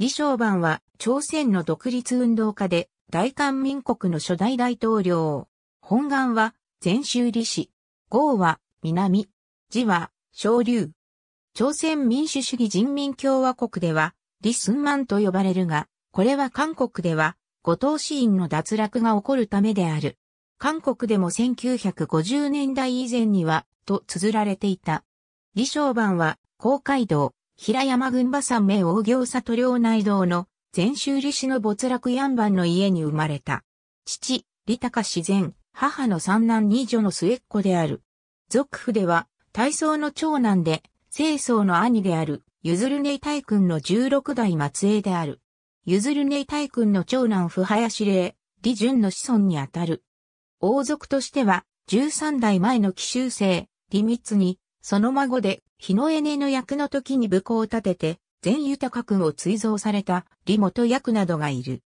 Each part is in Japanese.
李承晩は朝鮮の独立運動家で大韓民国の初代大統領。本願は前州李氏。号は南。字は昇竜。朝鮮民主主義人民共和国では李寸満と呼ばれるが、これは韓国では後藤市院の脱落が起こるためである。韓国でも1950年代以前にはと綴られていた。李承晩は公会堂、平山群馬山名大行里領内道の全宗理子の没落ヤンバンの家に生まれた。父、利高自然、母の三男二女の末っ子である。族府では、大僧の長男で、清掃の兄である、ゆずるねい大君の十六代末裔である。ゆずるねい大君の長男不林霊、李淳の子孫にあたる。王族としては、十三代前の奇襲生、李密に、その孫で、日のエネの役の時に武功を立てて、全豊君を追贈された李元役などがいる。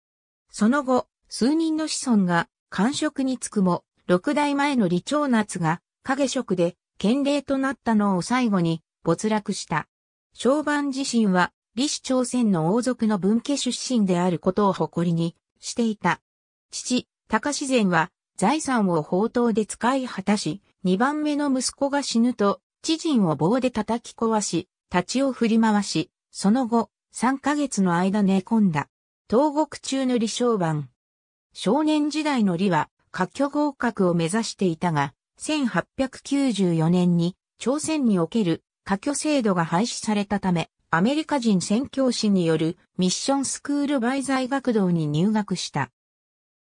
その後、数人の子孫が官職に就くも、六代前の李長夏が影職で県令となったのを最後に没落した。小盤自身は李氏朝鮮の王族の文家出身であることを誇りにしていた。父、高自然は財産を宝刀で使い果たし、二番目の息子が死ぬと知人を棒で叩き壊し、立ちを振り回し、その後、3ヶ月の間寝込んだ。東国中の李正晩。少年時代の李は、科挙合格を目指していたが、1894年に、朝鮮における科挙制度が廃止されたため、アメリカ人宣教師によるミッションスクール売財学堂に入学した。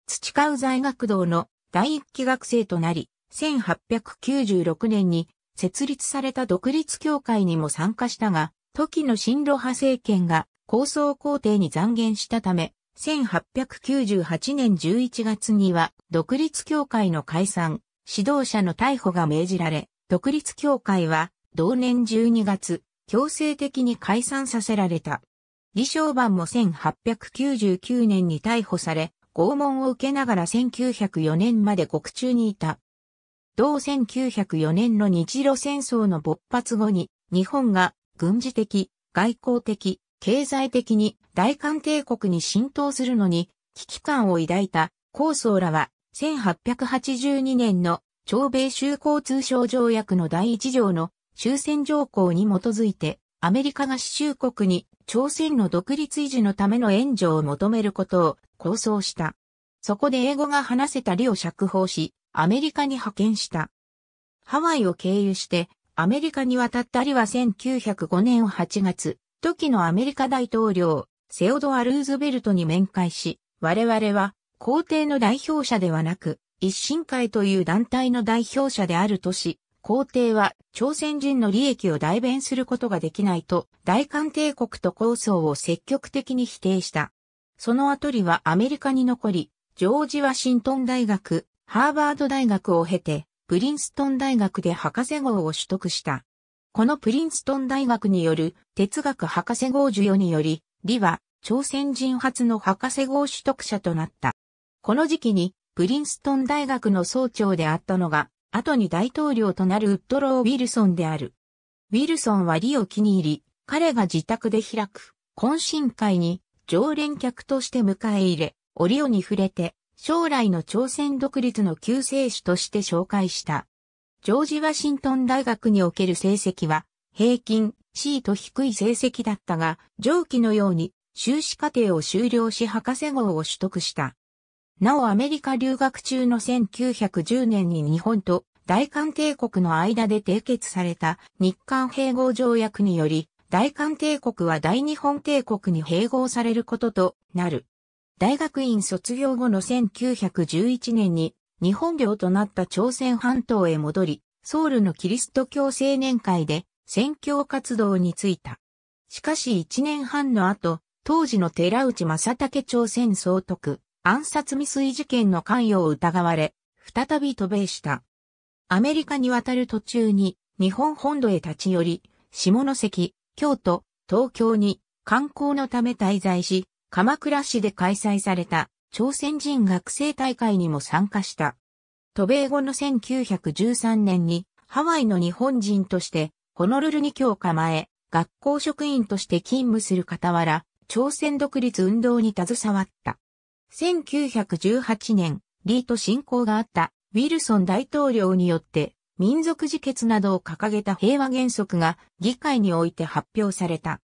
培う財学堂の第一期学生となり、1896年に設立された独立協会にも参加したが、時の新ロ派政権が構想皇帝に残言したため、1898年11月には独立協会の解散、指導者の逮捕が命じられ、独立協会は同年12月、強制的に解散させられた。李承晩も1899年に逮捕され、拷問を受けながら1904年まで獄中にいた。同1904年の日露戦争の勃発後に、日本が軍事的、外交的、経済的に大韓帝国に浸透するのに危機感を抱いた高僧らは1882年の朝米州交通省条約の第一条の終戦条項に基づいてアメリカが支州国に朝鮮の独立維持のための援助を求めることを構想した。そこで英語が話せた理を釈放し、アメリカに派遣した。ハワイを経由してアメリカに渡ったりは1905年8月、時のアメリカ大統領、セオドア・ルーズベルトに面会し、我々は皇帝の代表者ではなく、一心会という団体の代表者であるとし、皇帝は朝鮮人の利益を代弁することができないと大韓帝国と構想を積極的に否定した。その後りはアメリカに残り、ジョージ・ワシントン大学ハーバード大学を経て、プリンストン大学で博士号を取得した。このプリンストン大学による哲学博士号授与により、李は朝鮮人初の博士号取得者となった。この時期にプリンストン大学の総長であったのが、後に大統領となるウッドロー・ウィルソンである。ウィルソンは李を気に入り、彼が自宅で開く懇親会に常連客として迎え入れ、折オに触れて将来の朝鮮独立の救世主として紹介した。ジョージ・ワシントン大学における成績は平均 C と低い成績だったが、上記のように修士課程を修了し博士号を取得した。なおアメリカ留学中の1910年に日本と大韓帝国の間で締結された日韓併合条約により、大韓帝国は大日本帝国に併合されることとなる。大学院卒業後の1911年に日本領となった朝鮮半島へ戻り、ソウルのキリスト教青年会で宣教活動に就いた。しかし1年半の後、当時の寺内正武朝鮮総督暗殺未遂事件の関与を疑われ、再び渡米した。アメリカに渡る途中に日本本土へ立ち寄り、下関、京都、東京に観光のため滞在し、鎌倉市で開催された朝鮮人学生大会にも参加した。渡米後の1913年にハワイの日本人としてホノルルに今日構え、学校職員として勤務する傍ら、朝鮮独立運動に携わった。1918年、リート侵攻があったウィルソン大統領によって民族自決などを掲げた平和原則が議会において発表された。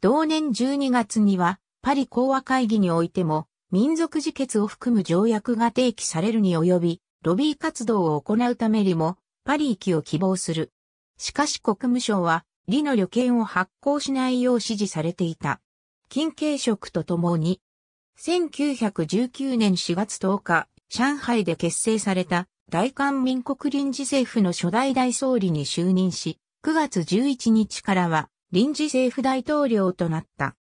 同年12月にはパリ講和会議においても、民族自決を含む条約が提起されるに及び、ロビー活動を行うためにも、パリ行きを希望する。しかし国務省は、李の旅券を発行しないよう指示されていた。金継職とともに、1919年4月10日、上海で結成された大韓民国臨時政府の初代大総理に就任し、9月11日からは臨時政府大統領となった。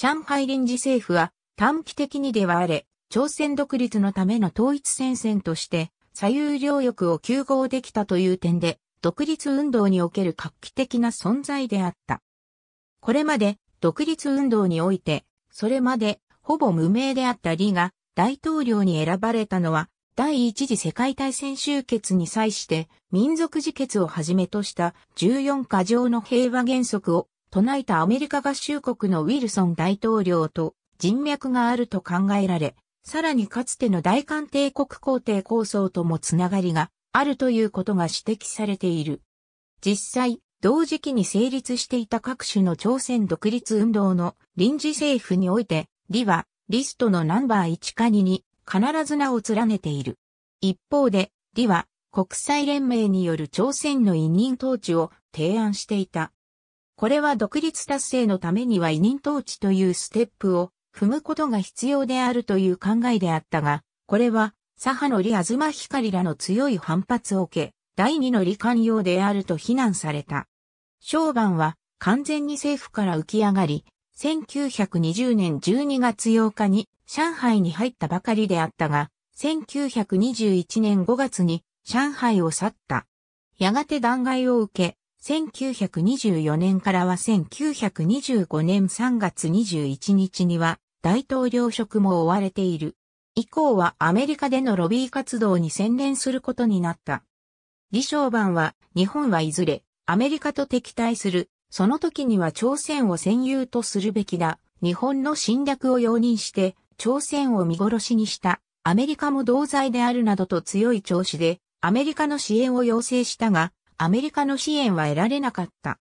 上海臨時政府は短期的にではあれ、朝鮮独立のための統一戦線として、左右両翼を休合できたという点で、独立運動における画期的な存在であった。これまで、独立運動において、それまで、ほぼ無名であった李が、大統領に選ばれたのは、第一次世界大戦終結に際して、民族自決をはじめとした14か条の平和原則を唱えたアメリカ合衆国のウィルソン大統領と人脈があると考えられ、さらにかつての大韓帝国皇帝構想ともつながりがあるということが指摘されている。実際、同時期に成立していた各種の朝鮮独立運動の臨時政府において、李はリストのナンバー1か2に必ず名を連ねている。一方で、李は国際連盟による朝鮮の委任統治を提案していた。これは独立達成のためには委任統治というステップを踏むことが必要であるという考えであったが、これは左派のヒカリらの強い反発を受け、第二の利官用であると非難された。商番は完全に政府から浮き上がり、1920年12月8日に上海に入ったばかりであったが、1921年5月に上海を去った。やがて弾劾を受け、1924年からは1925年3月21日には大統領職も追われている。以降はアメリカでのロビー活動に専念することになった。李承晩は日本はいずれアメリカと敵対する。その時には朝鮮を占有とするべきだ。日本の侵略を容認して朝鮮を見殺しにした。アメリカも同罪であるなどと強い調子でアメリカの支援を要請したが、アメリカの支援は得られなかった。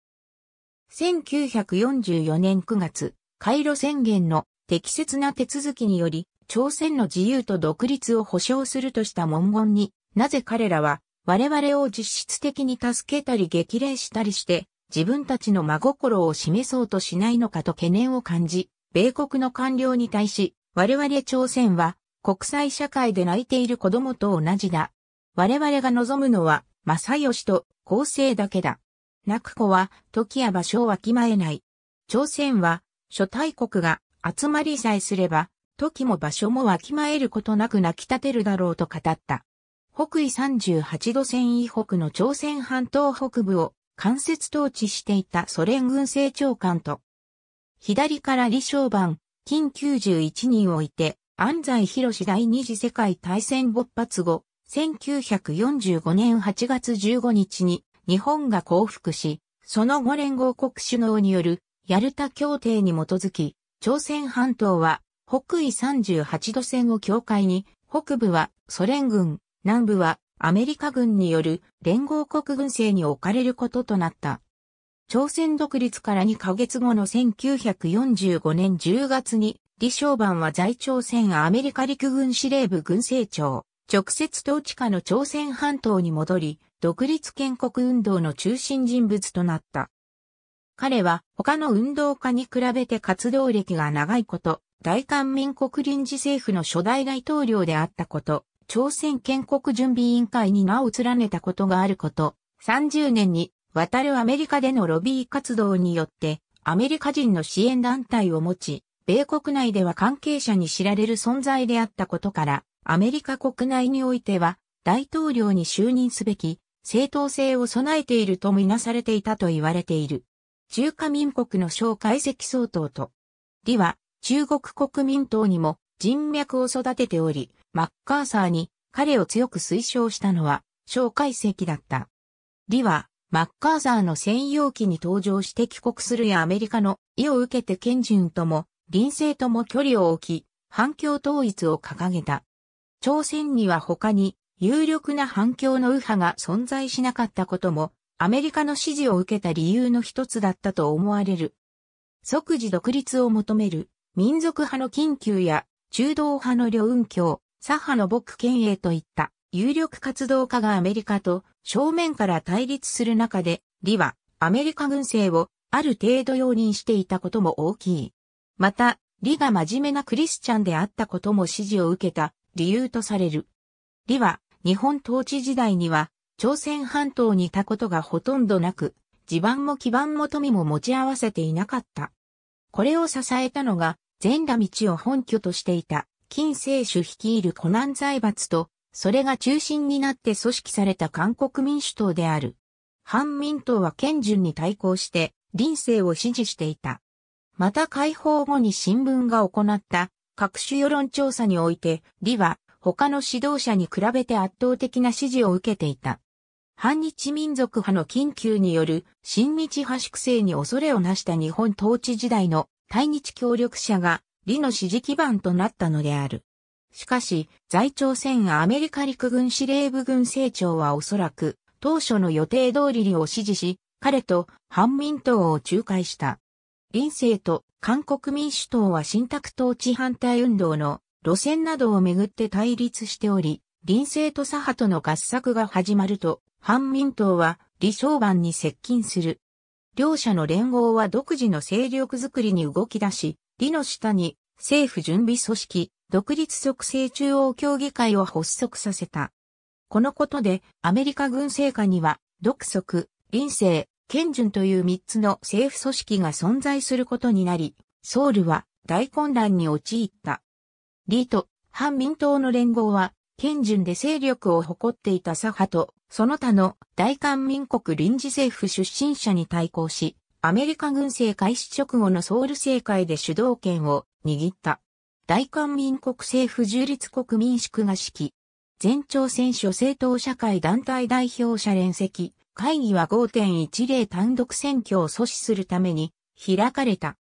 1944年9月、回路宣言の適切な手続きにより、朝鮮の自由と独立を保障するとした文言に、なぜ彼らは我々を実質的に助けたり激励したりして、自分たちの真心を示そうとしないのかと懸念を感じ、米国の官僚に対し、我々朝鮮は国際社会で泣いている子供と同じだ。我々が望むのは正義と構成だけだ。泣く子は時や場所をわきまえない。朝鮮は諸大国が集まりさえすれば、時も場所もわきまえることなく泣き立てるだろうと語った。北緯38度線以北の朝鮮半島北部を間接統治していたソ連軍政長官と、左から李正番、金91人を置いて、安西博第二次世界大戦勃発後、1945年8月15日に日本が降伏し、その後連合国首脳によるヤルタ協定に基づき、朝鮮半島は北緯38度線を境界に、北部はソ連軍、南部はアメリカ軍による連合国軍政に置かれることとなった。朝鮮独立から2ヶ月後の1945年10月に、李承晩は在朝鮮アメリカ陸軍司令部軍政庁。直接統治下の朝鮮半島に戻り、独立建国運動の中心人物となった。彼は他の運動家に比べて活動歴が長いこと、大韓民国臨時政府の初代大統領であったこと、朝鮮建国準備委員会に名を連ねたことがあること、30年に渡るアメリカでのロビー活動によって、アメリカ人の支援団体を持ち、米国内では関係者に知られる存在であったことから、アメリカ国内においては、大統領に就任すべき、正当性を備えているとみなされていたと言われている。中華民国の蒋介石総統と、李は中国国民党にも人脈を育てており、マッカーサーに彼を強く推奨したのは蒋介石だった。李はマッカーサーの専用機に登場して帰国するやアメリカの意を受けて賢順とも、林政とも距離を置き、反共統一を掲げた。朝鮮には他に有力な反共の右派が存在しなかったことも、アメリカの支持を受けた理由の一つだったと思われる。即時独立を求める民族派の緊急や中道派の両運協、左派の僕県営といった有力活動家がアメリカと正面から対立する中で、李はアメリカ軍政をある程度容認していたことも大きい。また、李が真面目なクリスチャンであったことも支持を受けた理由とされる。李は、日本統治時代には、朝鮮半島にいたことがほとんどなく、地盤も基盤も富も持ち合わせていなかった。これを支えたのが、全羅道を本拠としていた、金聖主率いる湖南財閥と、それが中心になって組織された韓国民主党である。反民党は賢順に対抗して、林政を支持していた。また解放後に新聞が行った各種世論調査において、李は他の指導者に比べて圧倒的な支持を受けていた。反日民族派の緊急による親日派粛清に恐れをなした日本統治時代の対日協力者が李の支持基盤となったのである。しかし、在朝鮮アメリカ陸軍司令部軍政庁はおそらく当初の予定通り李を支持し、彼と反民党を仲介した。林政と韓国民主党は新宅統治反対運動の路線などをめぐって対立しており、林政と左派との合作が始まると、反民党は李相番に接近する。両者の連合は独自の勢力づくりに動き出し、李の下に政府準備組織、独立促成中央協議会を発足させた。このことでアメリカ軍政下には、独足、林政、県準という三つの政府組織が存在することになり、ソウルは大混乱に陥った。リート、反民党の連合は、県準で勢力を誇っていた左派と、その他の大韓民国臨時政府出身者に対抗し、アメリカ軍政開始直後のソウル政界で主導権を握った。大韓民国政府樹立国民宿が指揮。全朝選手政党社会団体代表者連席、会議は5.10単独選挙を阻止するために開かれた。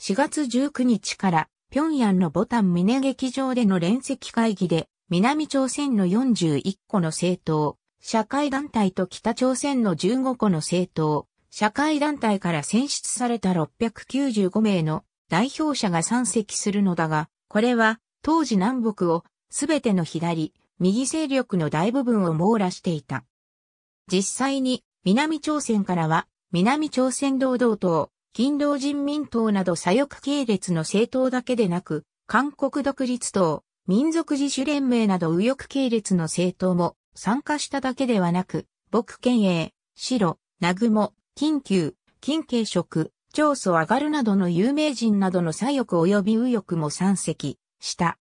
4月19日から平壌のボタン峰劇場での連席会議で南朝鮮の41個の政党、社会団体と北朝鮮の15個の政党、社会団体から選出された695名の代表者が参席するのだが、これは当時南北をすべての左、右勢力の大部分を網羅していた。実際に南朝鮮からは南朝鮮労働党、勤労人民党など左翼系列の政党だけでなく、韓国独立党、民族自主連盟など右翼系列の政党も参加しただけではなく、僕県営、白、南雲、近急、近景職、長祖上がるなどの有名人などの左翼及び右翼も参席した。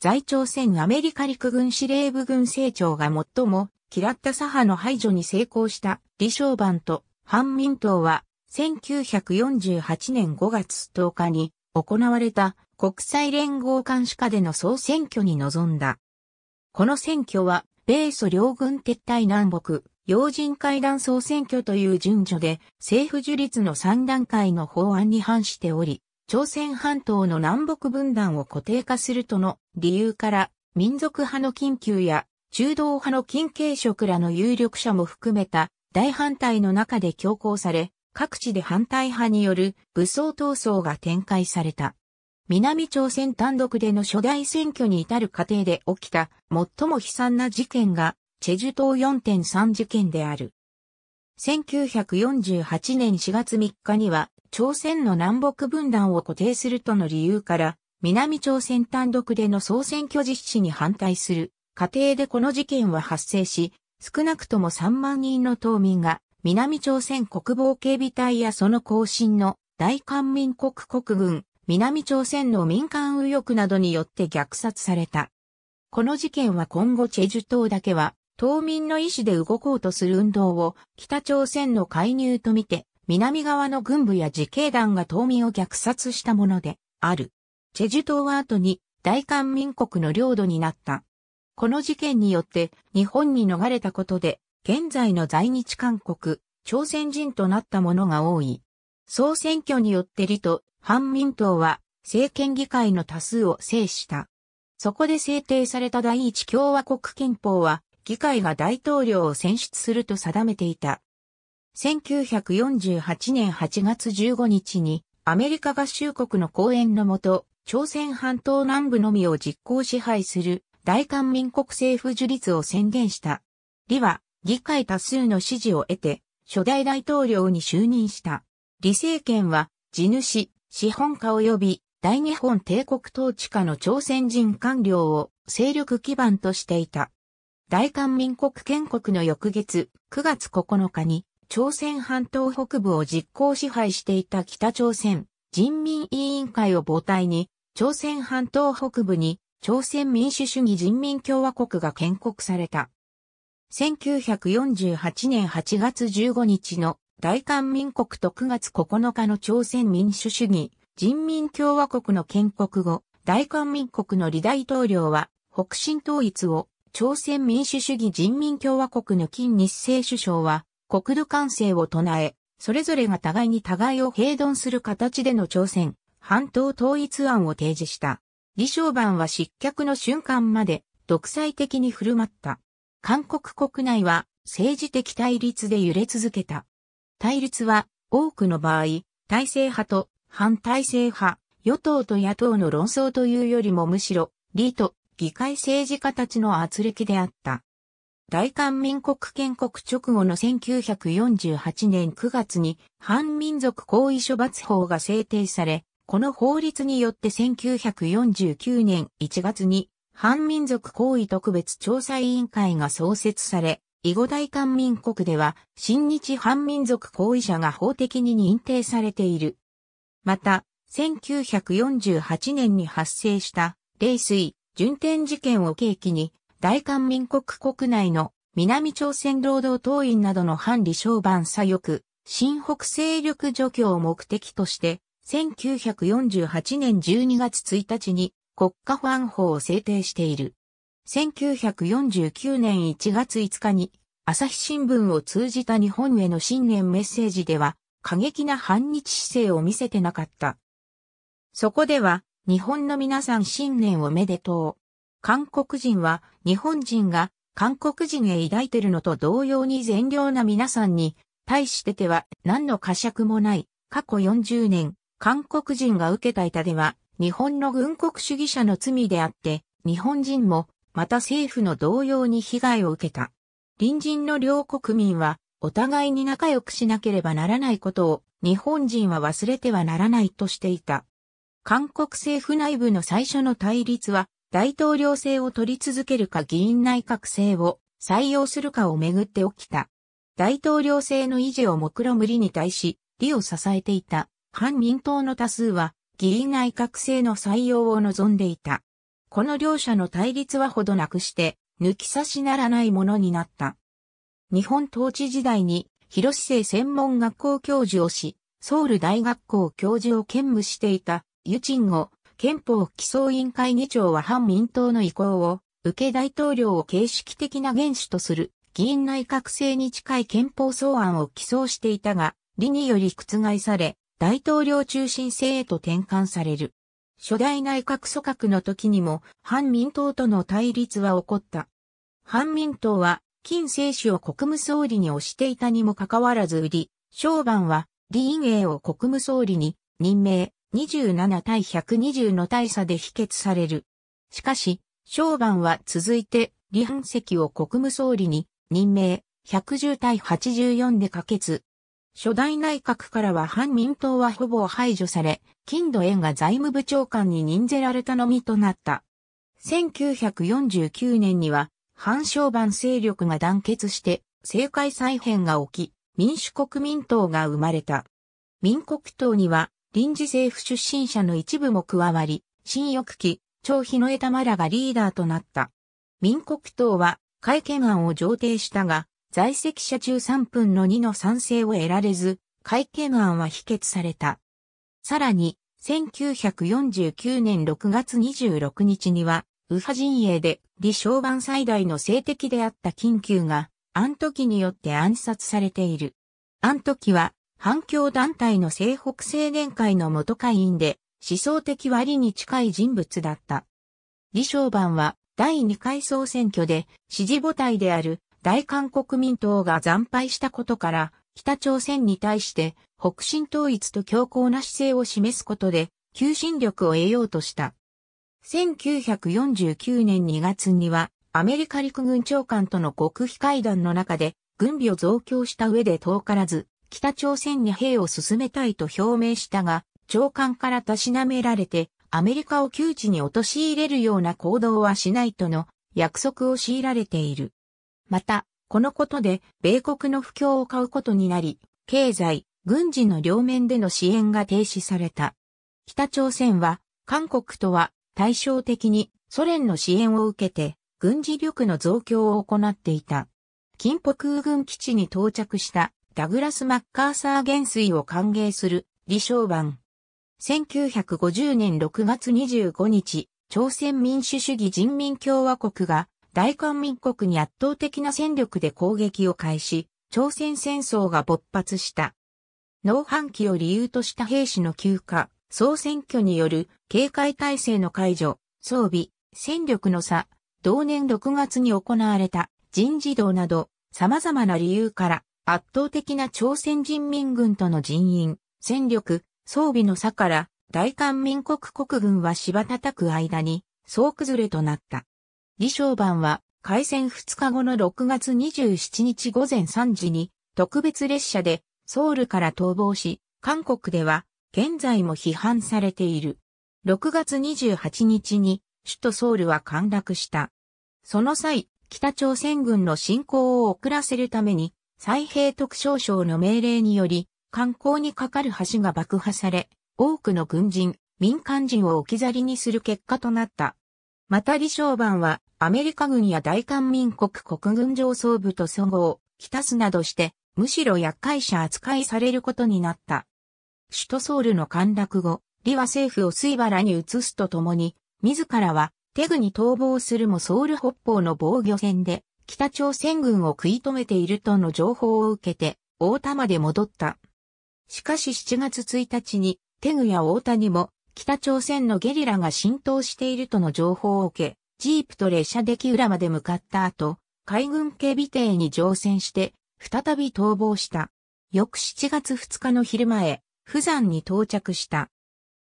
在朝鮮アメリカ陸軍司令部軍政長が最も嫌った左派の排除に成功した李承晩と反民党は1948年5月10日に行われた国際連合監視下での総選挙に臨んだ。この選挙は米ソ両軍撤退南北、要人会談総選挙という順序で政府樹立の3段階の法案に反しており、朝鮮半島の南北分断を固定化するとの理由から民族派の緊急や中道派の近景色らの有力者も含めた大反対の中で強行され、各地で反対派による武装闘争が展開された。南朝鮮単独での初代選挙に至る過程で起きた最も悲惨な事件がチェジュ島4.3事件である。1948年4月3日には朝鮮の南北分断を固定するとの理由から南朝鮮単独での総選挙実施に反対する家庭でこの事件は発生し、少なくとも3万人の島民が南朝鮮国防警備隊やその後進の大韓民国国軍、南朝鮮の民間右翼などによって虐殺された。この事件は今後チェジュ島だけは、島民の意思で動こうとする運動を北朝鮮の介入とみて、南側の軍部や自警団が島民を虐殺したものである。チェジュ島は後に大韓民国の領土になった。この事件によって日本に逃れたことで、現在の在日韓国、朝鮮人となった者が多い。総選挙によって李と反民党は政権議会の多数を制した。そこで制定された第一共和国憲法は、議会が大統領を選出すると定めていた。1948年8月15日に、アメリカ合衆国の公演のもと、朝鮮半島南部のみを実行支配する大韓民国政府樹立を宣言した。李は議会多数の支持を得て初代大統領に就任した。李政権は地主、資本家及び大日本帝国統治下の朝鮮人官僚を勢力基盤としていた。大韓民国建国の翌月9月9日に朝鮮半島北部を実行支配していた北朝鮮人民委員会を母体に朝鮮半島北部に朝鮮民主主義人民共和国が建国された。1948年8月15日の大韓民国と9月9日の朝鮮民主主義人民共和国の建国後、大韓民国の李大統領は北進統一を朝鮮民主主義人民共和国の金日成首相は国土完成を唱え、それぞれが互いに互いを併存する形での朝鮮半島統一案を提示した。李承晩は失脚の瞬間まで独裁的に振る舞った。韓国国内は政治的対立で揺れ続けた。対立は多くの場合、体制派と反体制派、与党と野党の論争というよりもむしろ、李と議会政治家たちの圧力であった。大韓民国建国直後の1948年9月に反民族行為処罰法が制定され、この法律によって1949年1月に、反民族行為特別調査委員会が創設され、囲碁大韓民国では、新日反民族行為者が法的に認定されている。また、1948年に発生した、冷水、順天事件を契機に、大韓民国国内の南朝鮮労働党員などの反理承晩左翼、新北勢力除去を目的として、1948年12月1日に国家保安法を制定している。1949年1月5日に朝日新聞を通じた日本への新年メッセージでは過激な反日姿勢を見せてなかった。そこでは日本の皆さん新年おめでとう。韓国人は日本人が韓国人へ抱いてるのと同様に善良な皆さんに対してては何の呵責もない過去40年韓国人が受けた板では、日本の軍国主義者の罪であって、日本人も、また政府の同様に被害を受けた。隣人の両国民は、お互いに仲良くしなければならないことを、日本人は忘れてはならないとしていた。韓国政府内部の最初の対立は、大統領制を取り続けるか議員内閣制を採用するかをめぐって起きた。大統領制の維持を目論む理に対し、理を支えていた反民党の多数は議員内閣制の採用を望んでいた。この両者の対立はほどなくして、抜き差しならないものになった。日本統治時代に、広瀬専門学校教授をし、ソウル大学校教授を兼務していた、ユチンゴ、憲法基礎委員会議長は反民党の意向を、受け大統領を形式的な原始とする、議員内閣制に近い憲法草案を起草していたが、理により覆され、大統領中心制へと転換される。初代内閣組閣の時にも反民党との対立は起こった。反民党は金正氏を国務総理に推していたにもかかわらず売り、小番は李英英を国務総理に任命27対120の大差で否決される。しかし、小番は続いて李半石を国務総理に任命110対84で可決。初代内閣からは反民党はほぼ排除され、金土縁が財務部長官に任せられたのみとなった。1949年には、反商番勢力が団結して、政界再編が起き、民主国民党が生まれた。民国党には、臨時政府出身者の一部も加わり、新翼期、長日の枝玉らがリーダーとなった。民国党は、改憲案を上呈したが、在籍者中3分の2の賛成を得られず、会見案は否決された。さらに、1949年6月26日には、右派陣営で、李承万最大の政敵であった金球が、あン時によって暗殺されている。あン時は、反共団体の西北青年会の元会員で、思想的割に近い人物だった。李承万は、第2回総選挙で、支持母体である大韓国民党が惨敗したことから、北朝鮮に対して北進統一と強硬な姿勢を示すことで求心力を得ようとした。1949年2月にはアメリカ陸軍長官との極秘会談の中で軍備を増強した上で遠からず北朝鮮に兵を進めたいと表明したが長官からたしなめられてアメリカを窮地に陥れるような行動はしないとの約束を強いられている。また、このことで、米国の不況を買うことになり、経済、軍事の両面での支援が停止された。北朝鮮は、韓国とは対照的にソ連の支援を受けて、軍事力の増強を行っていた。金浦空軍基地に到着したダグラス・マッカーサー元帥を歓迎する李承晩。1950年6月25日、朝鮮民主主義人民共和国が大韓民国に圧倒的な戦力で攻撃を開始、朝鮮戦争が勃発した。農反旗を理由とした兵士の休暇、総選挙による警戒体制の解除、装備、戦力の差、同年6月に行われた人事動など様々な理由から圧倒的な朝鮮人民軍との人員、戦力、装備の差から大韓民国国軍は柴叩く間に総崩れとなった。李承晩は、開戦2日後の6月27日午前3時に、特別列車で、ソウルから逃亡し、韓国では、現在も批判されている。6月28日に、首都ソウルは陥落した。その際、北朝鮮軍の侵攻を遅らせるために、蔡兵特少将の命令により、観光にかかる橋が爆破され、多くの軍人、民間人を置き去りにする結果となった。また李承晩は、アメリカ軍や大韓民国国軍上層部と祖合、きたすなどして、むしろ厄介者扱いされることになった。首都ソウルの陥落後、李は政府を水原に移すとともに、自らは、テグに逃亡するもソウル北方の防御戦で、北朝鮮軍を食い止めているとの情報を受けて、大田まで戻った。しかし7月1日に、テグや大田にも北朝鮮のゲリラが浸透しているとの情報を受け、ジープと列車で木浦まで向かった後、海軍警備艇に乗船して、再び逃亡した。翌7月2日の昼前、釜山に到着した。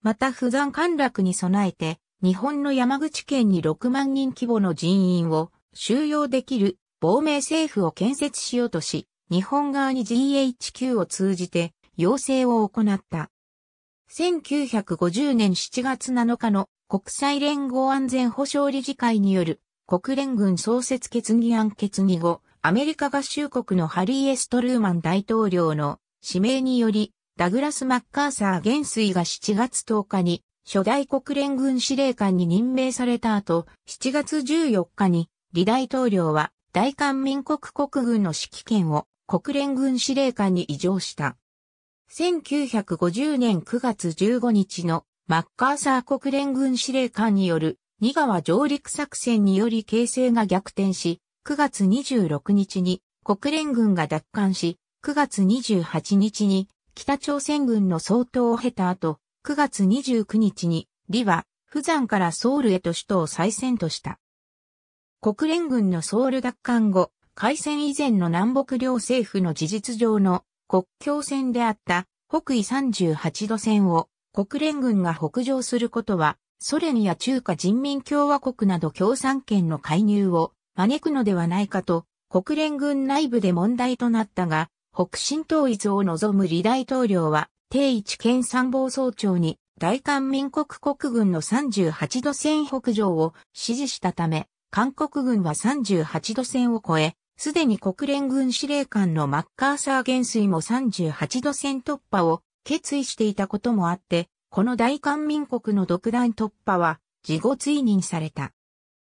また釜山陥落に備えて、日本の山口県に6万人規模の人員を収容できる亡命政府を建設しようとし、日本側に GHQ を通じて要請を行った。1950年7月7日の国際連合安全保障理事会による国連軍創設決議案決議後、アメリカ合衆国のハリー・エストルーマン大統領の指名により、ダグラス・マッカーサー元帥が7月10日に初代国連軍司令官に任命された後、7月14日に李大統領は大韓民国国軍の指揮権を国連軍司令官に移譲した。1950年9月15日のマッカーサー国連軍司令官による二川上陸作戦により形勢が逆転し、9月26日に国連軍が奪還し、9月28日に北朝鮮軍の総統を経た後、9月29日に李は普山からソウルへと首都を再選とした。国連軍のソウル奪還後、開戦以前の南北両政府の事実上の国境線であった北緯38度線を国連軍が北上することは、ソ連や中華人民共和国など共産圏の介入を招くのではないかと、国連軍内部で問題となったが、北進統一を望む李大統領は、定一県参謀総長に大韓民国国軍の38度線北上を指示したため、韓国軍は38度線を越え、すでに国連軍司令官のマッカーサー元帥も38度線突破を決意していたこともあって、この大韓民国の独断突破は、事後追認された。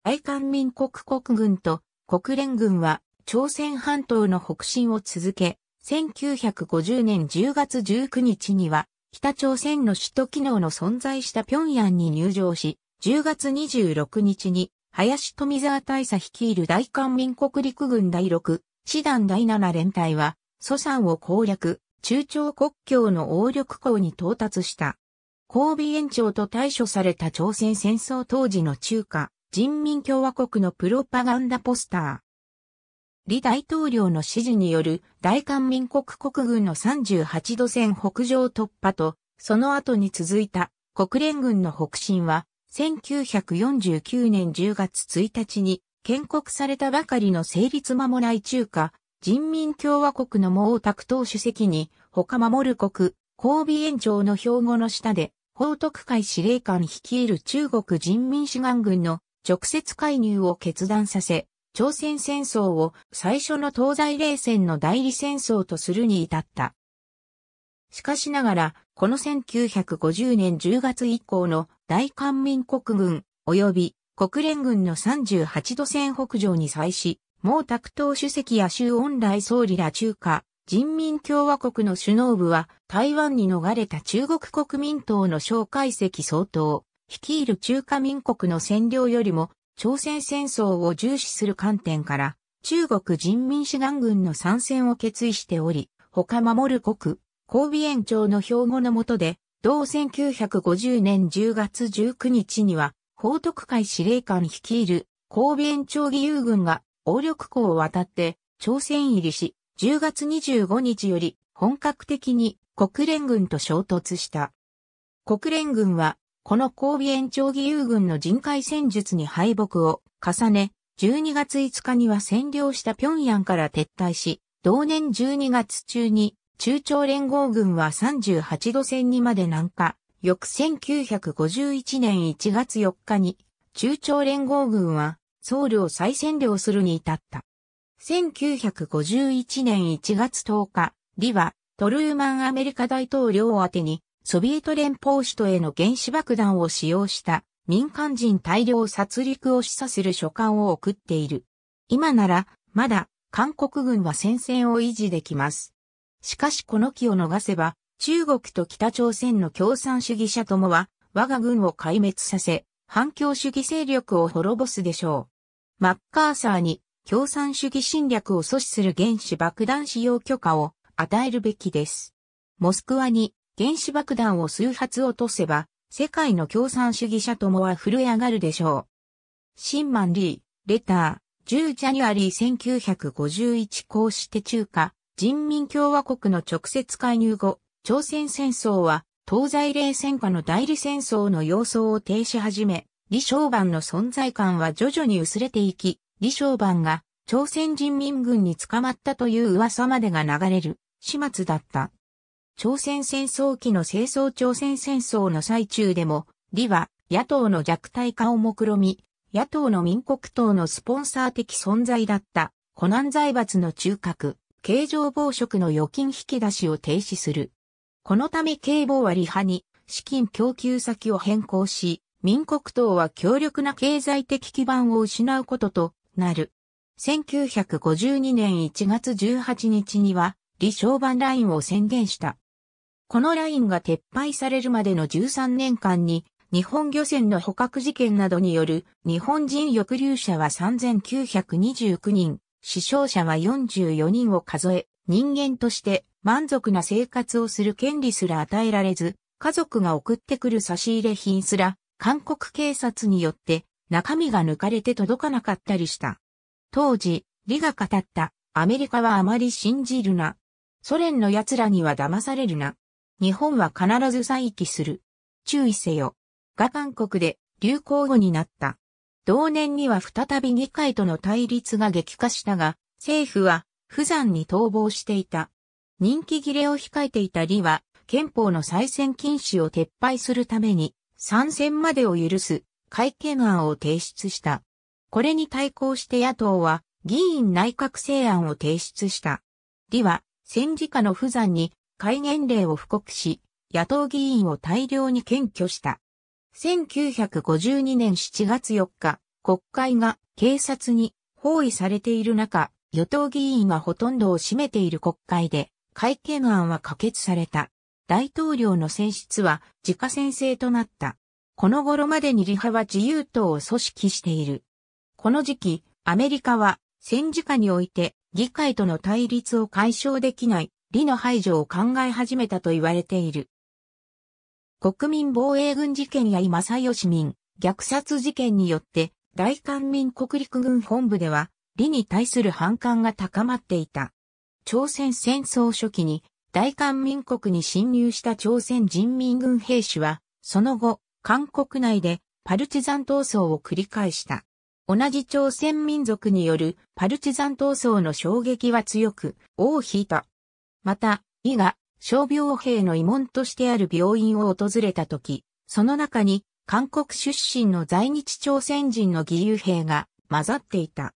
大韓民国国軍と国連軍は朝鮮半島の北進を続け、1950年10月19日には北朝鮮の首都機能の存在した平壌に入場し、10月26日に林富沢大佐率いる大韓民国陸軍第6、師団第7連隊は、蘇山を攻略、中朝国境の横力港に到達した。交尾延長と対処された朝鮮戦争当時の中華、人民共和国のプロパガンダポスター。李大統領の指示による大韓民国国軍の38度線北上突破と、その後に続いた国連軍の北進は1949年10月1日に建国されたばかりの成立もない中華人民共和国の毛沢東主席に他守る国神尾延長の標語の下で報徳会司令官率いる中国人民志願軍の直接介入を決断させ、朝鮮戦争を最初の東西冷戦の代理戦争とするに至った。しかしながら、この1950年10月以降の大韓民国軍及び国連軍の38度線北上に際し、毛沢東主席や周恩来総理ら中華人民共和国の首脳部は台湾に逃れた中国国民党の蒋介石総統、率いる中華民国の占領よりも朝鮮戦争を重視する観点から中国人民志願軍の参戦を決意しており、他守る国神戸園長の標語の下で、同1950年10月19日には、報徳会司令官率いる神戸園長義勇軍が、王緑港を渡って、朝鮮入りし、10月25日より本格的に国連軍と衝突した。国連軍は、この神戸延長義勇軍の人海戦術に敗北を重ね、12月5日には占領した平壌から撤退し、同年12月中に中朝連合軍は38度線にまで南下。翌1951年1月4日に、中朝連合軍は、ソウルを再占領するに至った。1951年1月10日、リは、トルーマンアメリカ大統領を宛てに、ソビエト連邦首都への原子爆弾を使用した民間人大量殺戮を示唆する書簡を送っている。今なら、まだ、韓国軍は戦線を維持できます。しかしこの機を逃せば、中国と北朝鮮の共産主義者ともは、我が軍を壊滅させ、反共主義勢力を滅ぼすでしょう。マッカーサーに共産主義侵略を阻止する原子爆弾使用許可を与えるべきです。モスクワに原子爆弾を数発落とせば、世界の共産主義者ともは震え上がるでしょう。シンマンリー、レター、10ジャニュアリー1951公式中華、人民共和国の直接介入後、朝鮮戦争は東西冷戦下の代理戦争の様相を呈し始め、李承晩の存在感は徐々に薄れていき、李承晩が朝鮮人民軍に捕まったという噂までが流れる始末だった。朝鮮戦争期の清掃朝鮮戦争の最中でも、李は野党の弱体化を目論み、野党の民国党のスポンサー的存在だった、湖南財閥の中核、形状暴食の預金引き出しを停止する。このため警棒は利派に資金供給先を変更し、民国党は強力な経済的基盤を失うこととなる。1952年1月18日には、李承番ラインを宣言した。このラインが撤廃されるまでの13年間に、日本漁船の捕獲事件などによる日本人抑留者は3929人、死傷者は44人を数え、人間として満足な生活をする権利すら与えられず、家族が送ってくる差し入れ品すら、韓国警察によって中身が抜かれて届かなかったりした。当時、李が語ったアメリカはあまり信じるな。ソ連の奴らには騙されるな。日本は必ず再起する。注意せよ。が韓国で流行語になった。同年には再び議会との対立が激化したが、政府は不山に逃亡していた。任期切れを控えていた李は、憲法の再選禁止を撤廃するために、参戦までを許す改憲案を提出した。これに対抗して野党は、議員内閣制案を提出した。李は、戦時下の不山に戒厳令を布告し、野党議員を大量に検挙した。1952年7月4日、国会が警察に包囲されている中、与党議員がほとんどを占めている国会で、会見案は可決された。大統領の選出は自家先制となった。この頃までにリ派は自由党を組織している。この時期、アメリカは戦時下において議会との対立を解消できない理の排除を考え始めたと言われている。国民防衛軍事件や今正義民、虐殺事件によって、大韓民国陸軍本部では、利に対する反感が高まっていた。朝鮮戦争初期に、大韓民国に侵入した朝鮮人民軍兵士は、その後、韓国内でパルチザン闘争を繰り返した。同じ朝鮮民族によるパルチザン闘争の衝撃は強く、王を引いた。また、伊賀、傷病兵の慰問としてある病院を訪れたとき、その中に韓国出身の在日朝鮮人の義勇兵が混ざっていた。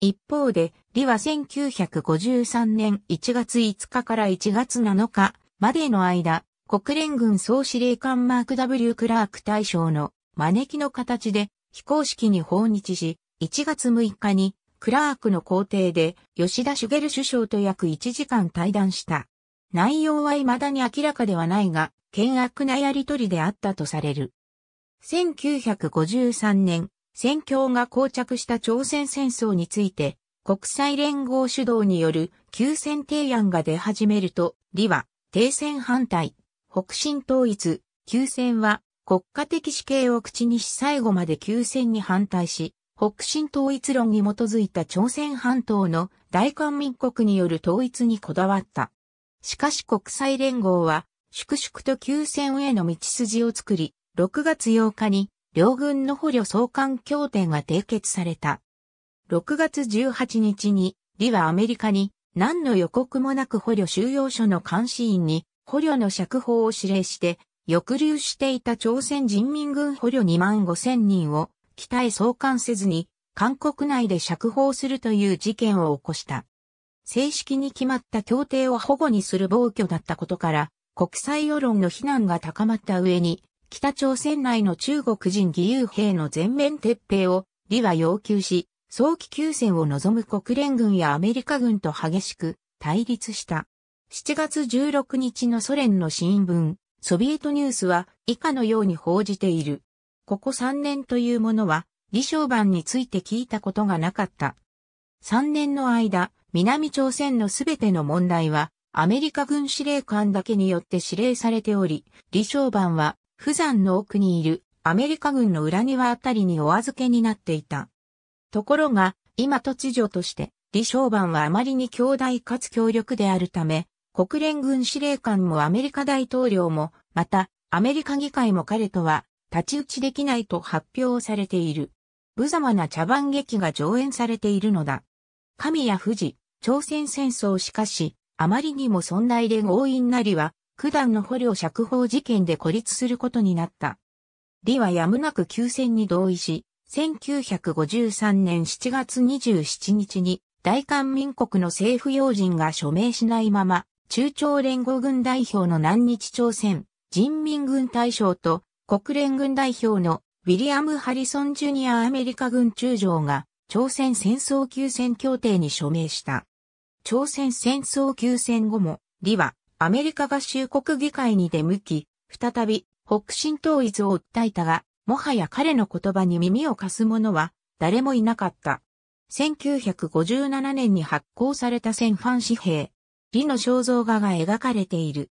一方で、李は1953年1月5日から1月7日までの間、国連軍総司令官マーク W クラーク大将の招きの形で非公式に訪日し、1月6日にクラークの皇帝で吉田茂首相と約1時間対談した。内容は未だに明らかではないが、険悪なやりとりであったとされる。1953年、戦況が膠着した朝鮮戦争について、国際連合主導による休戦提案が出始めると、李は停戦反対、北進統一、休戦は国家的死刑を口にし最後まで休戦に反対し、北進統一論に基づいた朝鮮半島の大韓民国による統一にこだわった。しかし国際連合は、粛々と休戦への道筋を作り、6月8日に両軍の捕虜送還協定が締結された。6月18日に、李はアメリカに何の予告もなく捕虜収容所の監視員に捕虜の釈放を指令して、抑留していた朝鮮人民軍捕虜2万5千人を北へ送還せずに韓国内で釈放するという事件を起こした。正式に決まった協定を保護にする暴挙だったことから、国際世論の非難が高まった上に、北朝鮮内の中国人義勇兵の全面撤兵を、李は要求し、早期休戦を望む国連軍やアメリカ軍と激しく対立した。7月16日のソ連の新聞、ソビエトニュースは以下のように報じている。ここ3年というものは、李承晩について聞いたことがなかった。3年の間、南朝鮮のすべての問題は、アメリカ軍司令官だけによって指令されており、李承晩は、釜山の奥にいるアメリカ軍の裏庭あたりにお預けになっていた。ところが、今突如として、李承晩はあまりに強大かつ強力であるため、国連軍司令官もアメリカ大統領も、また、アメリカ議会も彼とは、立ち打ちできないと発表されている。無様な茶番劇が上演されているのだ。神谷富士、朝鮮戦争しかし、あまりにも存在で強引なりは、九段の捕虜釈放事件で孤立することになった。李はやむなく休戦に同意し、1953年7月27日に大韓民国の政府要人が署名しないまま、中朝連合軍代表の南日朝鮮人民軍大将と国連軍代表のウィリアム・ハリソン・ジュニアアメリカ軍中将が朝鮮戦争休戦協定に署名した。朝鮮戦争休戦後も、李はアメリカ合衆国議会に出向き、再び北進統一を訴えたが、もはや彼の言葉に耳を貸す者は誰もいなかった。1957年に発行された戦犯紙幣、李の肖像画が描かれている。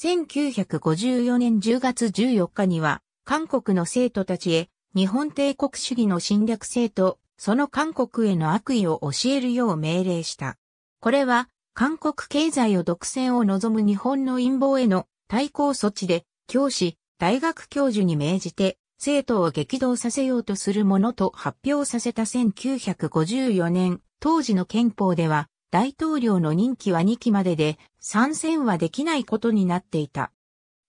1954年10月14日には、韓国の生徒たちへ、日本帝国主義の侵略生徒、その韓国への悪意を教えるよう命令した。これは、韓国経済を独占を望む日本の陰謀への対抗措置で、教師、大学教授に命じて、生徒を激動させようとするものと発表させた1954年、当時の憲法では、大統領の任期は2期までで、参戦はできないことになっていた。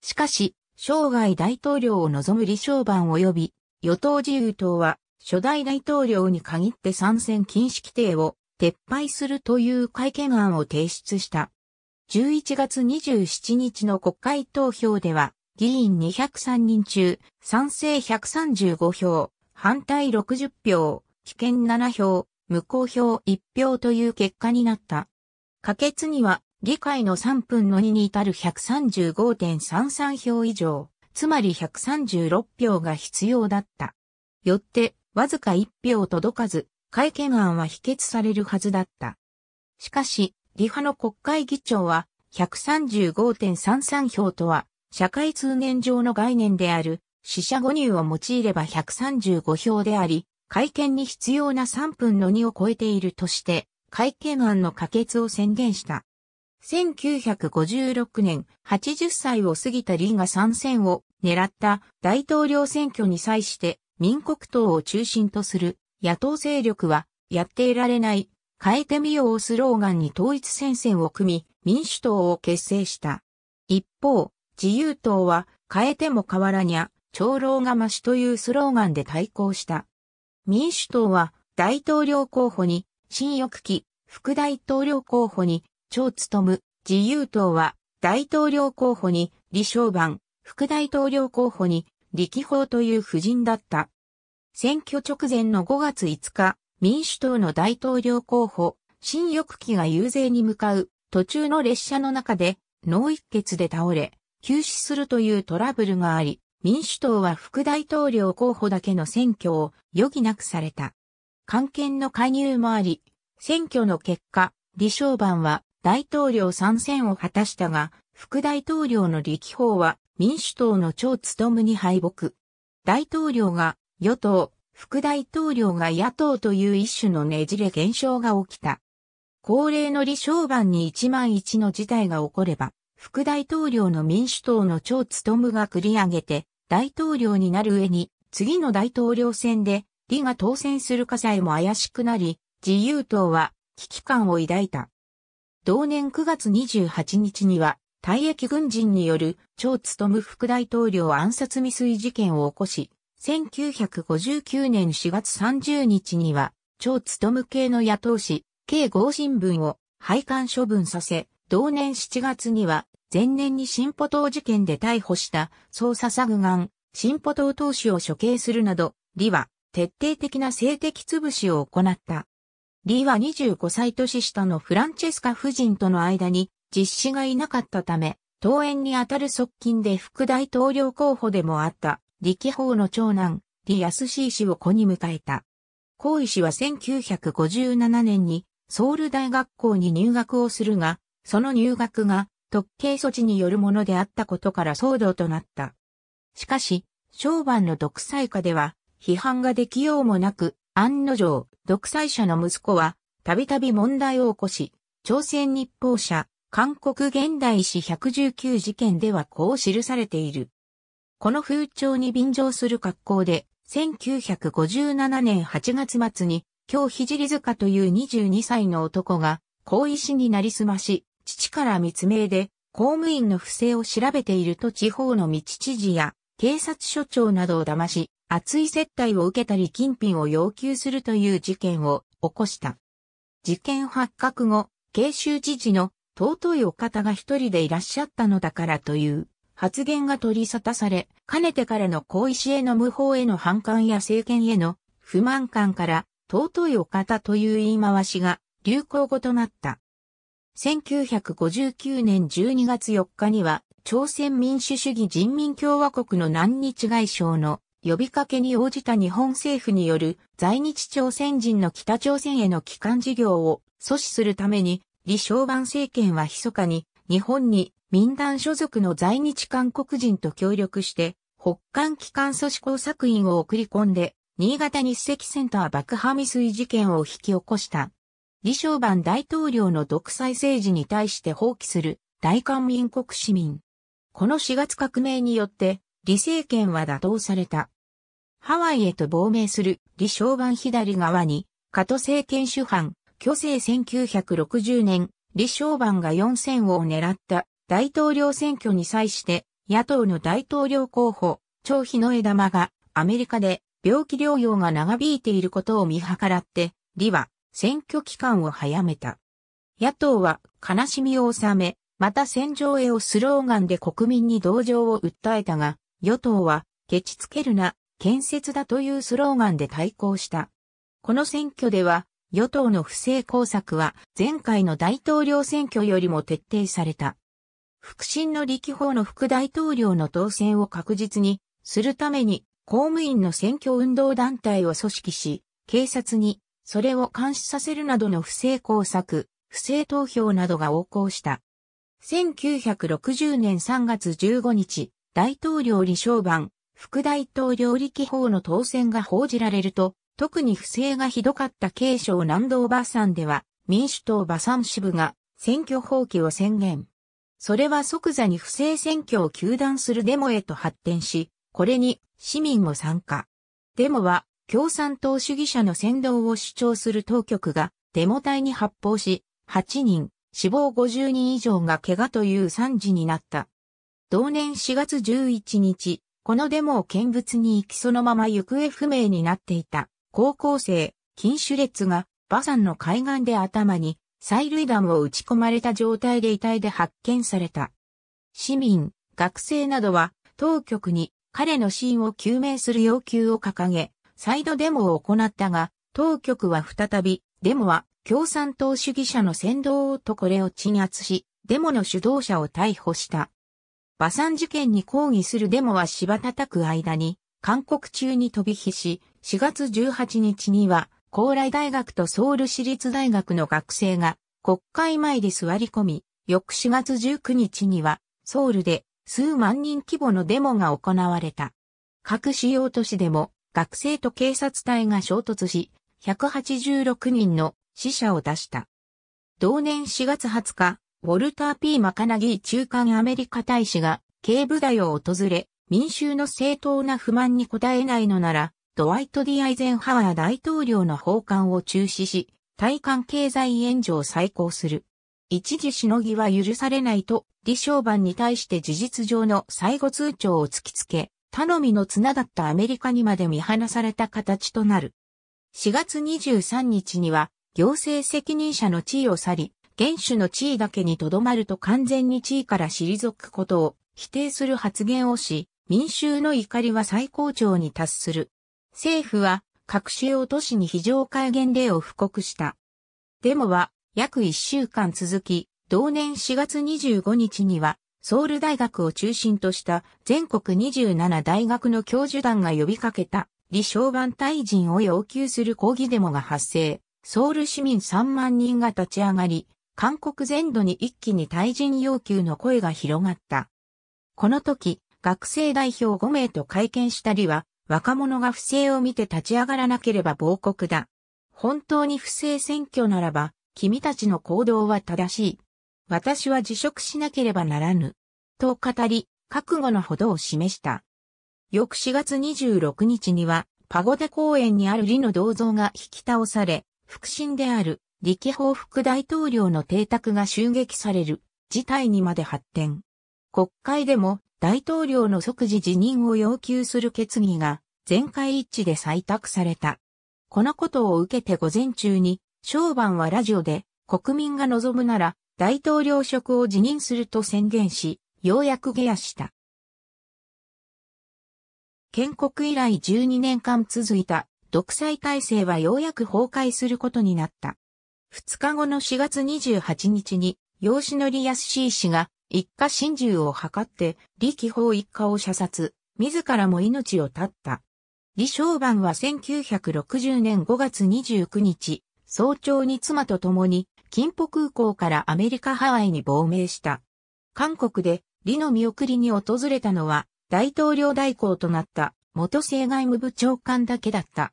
しかし、生涯大統領を望む李承晩及び、与党自由党は、初代大統領に限って参戦禁止規定を撤廃するという会見案を提出した。11月27日の国会投票では、議員203人中、賛成135票、反対60票、棄権7票、無効票1票という結果になった。可決には、議会の3分の2に至る135.33票以上、つまり136票が必要だった。よって、わずか1票届かず、改憲案は否決されるはずだった。しかし、リ派の国会議長は、135.33票とは、社会通念上の概念である、死者誤入を用いれば135票であり、会見に必要な3分の2を超えているとして、会見案の可決を宣言した。1956年、80歳を過ぎたリーが参戦を狙った大統領選挙に際して、民国党を中心とする野党勢力は、やっていられない、変えてみようをスローガンに統一戦線を組み、民主党を結成した。一方、自由党は、変えても変わらにゃ、長老がましというスローガンで対抗した。民主党は、大統領候補に、新翼期、副大統領候補に、超務、自由党は、大統領候補に、李承晩、副大統領候補に、力法という夫人だった。選挙直前の5月5日、民主党の大統領候補、新翼機が遊説に向かう途中の列車の中で脳一血で倒れ、急死するというトラブルがあり、民主党は副大統領候補だけの選挙を余儀なくされた。関係の介入もあり、選挙の結果、李承晩は大統領参戦を果たしたが、副大統領の力法は民主党の超務に敗北。大統領が与党、副大統領が野党という一種のねじれ現象が起きた。恒例の李承晩に1万1の事態が起これば、副大統領の民主党の張務が繰り上げて、大統領になる上に、次の大統領選で、李が当選するかさえも怪しくなり、自由党は危機感を抱いた。同年9月28日には、退役軍人による、張務副大統領暗殺未遂事件を起こし、1959年4月30日には、超務系の野党紙、慶合新聞を廃刊処分させ、同年7月には、前年に進歩党事件で逮捕した捜査作眼、進歩党党首を処刑するなど、李は徹底的な性的潰しを行った。李は25歳年下のフランチェスカ夫人との間に実施がいなかったため、党員にあたる側近で副大統領候補でもあった力法の長男、李康氏を子に迎えた。孔医氏は1957年にソウル大学校に入学をするが、その入学が特刑措置によるものであったことから騒動となった。しかし、商売の独裁下では批判ができようもなく、案の定、独裁者の息子は、たびたび問題を起こし、朝鮮日報社、韓国現代史119事件ではこう記されている。この風潮に便乗する格好で、1957年8月末に、京聖塚という22歳の男が、後遺死になりすまし、父から密命で、公務員の不正を調べていると地方の道知事や警察署長などを騙し、熱い接待を受けたり金品を要求するという事件を起こした。事件発覚後、慶州知事の尊いお方が一人でいらっしゃったのだからという発言が取り沙汰され、かねてからの皇石への無法への反感や政権への不満感から、尊いお方という言い回しが流行語となった。1959年12月4日には、朝鮮民主主義人民共和国の南日外相の呼びかけに応じた日本政府による在日朝鮮人の北朝鮮への帰還事業を阻止するために、李承晩政権は密かに日本に民団所属の在日韓国人と協力して、北韓機関組織工作員を送り込んで、新潟日赤センター爆破未遂事件を引き起こした。李承晩大統領の独裁政治に対して放棄する大韓民国市民。この4月革命によって、李政権は打倒された。ハワイへと亡命する李承晩左側に、加藤政権主犯、虚勢1960年、李承晩が4 0を狙った大統領選挙に際して野党の大統領候補、張日の枝間がアメリカで病気療養が長引いていることを見計らって、李は選挙期間を早めた。野党は悲しみを収め、また戦場へをスローガンで国民に同情を訴えたが、与党は、ケチつけるな、建設だというスローガンで対抗した。この選挙では、与党の不正工作は前回の大統領選挙よりも徹底された。副審の力法の副大統領の当選を確実にするために公務員の選挙運動団体を組織し、警察にそれを監視させるなどの不正工作、不正投票などが横行した。1960年3月15日、大統領李承晩、副大統領力法の当選が報じられると、特に不正がひどかった慶省南道馬山では、民主党馬山支部が選挙放棄を宣言。それは即座に不正選挙を求断するデモへと発展し、これに市民も参加。デモは共産党主義者の扇動を主張する当局がデモ隊に発砲し、8人、死亡50人以上が怪我という惨事になった。同年4月11日、このデモを見物に行きそのまま行方不明になっていた高校生、禁酒列が馬山の海岸で頭に催涙弾を撃ち込まれた状態で遺体で発見された。市民、学生などは当局に彼の死因を究明する要求を掲げ、再度デモを行ったが、当局は再び、デモは共産党主義者の先導とこれを鎮圧し、デモの主導者を逮捕した。馬山事件に抗議するデモは芝叩く間に、韓国中に飛び火し、4月18日には高麗大学とソウル市立大学の学生が国会前で座り込み、翌4月19日にはソウルで数万人規模のデモが行われた。各主要都市でも学生と警察隊が衝突し、186人の死者を出した。同年4月20日、ウォルター・ピー・マカナギー中間アメリカ大使が、警部隊を訪れ、民衆の正当な不満に応えないのなら、ドワイト・ディ・アイゼンハワー大統領の訪韓を中止し、対韓経済援助を再考する。一時しのぎは許されないと、李承晩に対して事実上の最後通帳を突きつけ、頼みの綱だったアメリカにまで見放された形となる。4月23日には、行政責任者の地位を去り、元首の地位だけにとどまると完全に地位から退くことを否定する発言をし、民衆の怒りは最高潮に達する。政府は各主要都市に非常戒厳令を布告した。デモは約1週間続き、同年4月25日にはソウル大学を中心とした全国27大学の教授団が呼びかけた李承晩退陣を要求する抗議デモが発生。ソウル市民3万人が立ち上がり、韓国全土に一気に退陣要求の声が広がった。この時、学生代表5名と会見したりは、若者が不正を見て立ち上がらなければ亡国だ。本当に不正選挙ならば、君たちの行動は正しい。私は辞職しなければならぬ。と語り、覚悟のほどを示した。翌4月26日には、パゴデ公園にある李の銅像が引き倒され、腹心である、力法副大統領の邸宅が襲撃される、事態にまで発展。国会でも大統領の即時辞任を要求する決議が全会一致で採択された。このことを受けて午前中に、小晩はラジオで国民が望むなら大統領職を辞任すると宣言し、ようやく下野した。建国以来12年間続いた独裁体制はようやく崩壊することになった。2日後の4月28日に、養子のリアスし氏が一家心中を図って、李希法一家を射殺、自らも命を絶った。李昌万は1960年5月29日、早朝に妻と共に、金浦空港からアメリカハワイに亡命した。韓国で、李の見送りに訪れたのは、大統領代行となった元政外務部長官だけだった。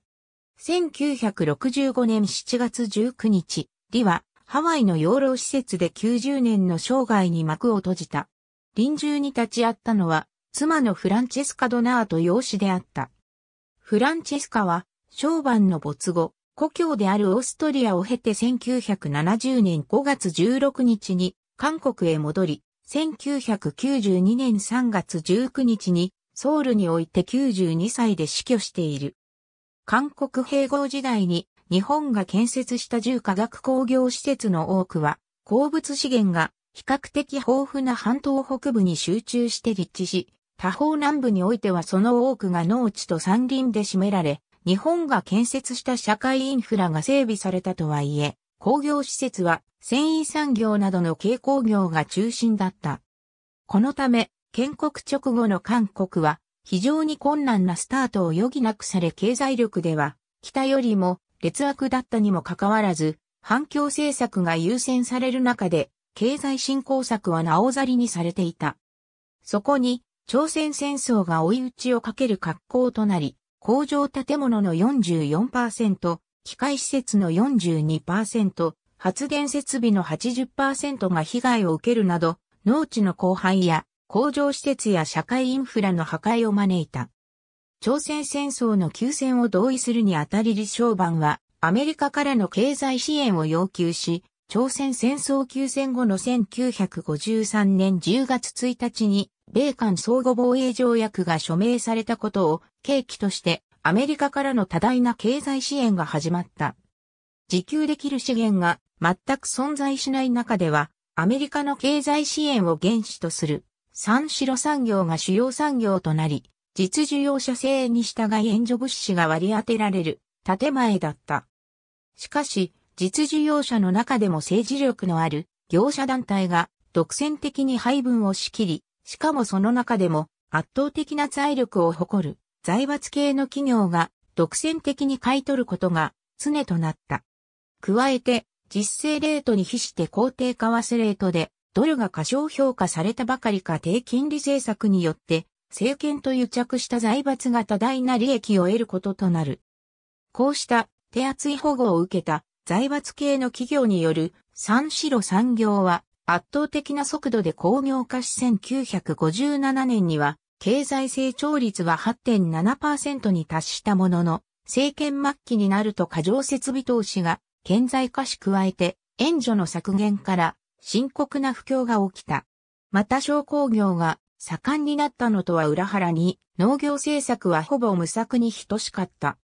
1965年7月19日、李はハワイの養老施設で90年の生涯に幕を閉じた。臨終に立ち会ったのは、妻のフランチェスカ・ドナーと養子であった。フランチェスカは、小晩の没後、故郷であるオーストリアを経て1970年5月16日に韓国へ戻り、1992年3月19日にソウルにおいて92歳で死去している。韓国併合時代に日本が建設した重化学工業施設の多くは、鉱物資源が比較的豊富な半島北部に集中して立地し、他方南部においてはその多くが農地と山林で占められ、日本が建設した社会インフラが整備されたとはいえ、工業施設は繊維産業などの軽工業が中心だった。このため、建国直後の韓国は非常に困難なスタートを余儀なくされ経済力では北よりも劣悪だったにもかかわらず、反共政策が優先される中で、経済振興策はなおざりにされていた。そこに、朝鮮戦争が追い打ちをかける格好となり、工場建物の44%、機械施設の42%、発電設備の80%が被害を受けるなど、農地の荒廃や工場施設や社会インフラの破壊を招いた。朝鮮戦争の休戦を同意するにあたり李承晩は、アメリカからの経済支援を要求し、朝鮮戦争休戦後の1953年10月1日に、米韓相互防衛条約が署名されたことを契機としてアメリカからの多大な経済支援が始まった。自給できる資源が全く存在しない中ではアメリカの経済支援を原資とする三四郎産業が主要産業となり実需要者制に従い援助物資が割り当てられる建前だった。しかし、実需要者の中でも政治力のある業者団体が独占的に配分を仕切り、しかもその中でも圧倒的な財力を誇る財閥系の企業が独占的に買い取ることが常となった。加えて、実勢レートに比して公定為替レートで、ドルが過小評価されたばかりか低金利政策によって政権と癒着した財閥が多大な利益を得ることとなる。こうした手厚い保護を受けた財閥系の企業による三四産業は圧倒的な速度で工業化し1957年には経済成長率は8.7%に達したものの政権末期になると過剰設備投資が顕在化し加えて援助の削減から深刻な不況が起きた。また商工業が盛んになったのとは裏腹に、農業政策はほぼ無策に等しかった。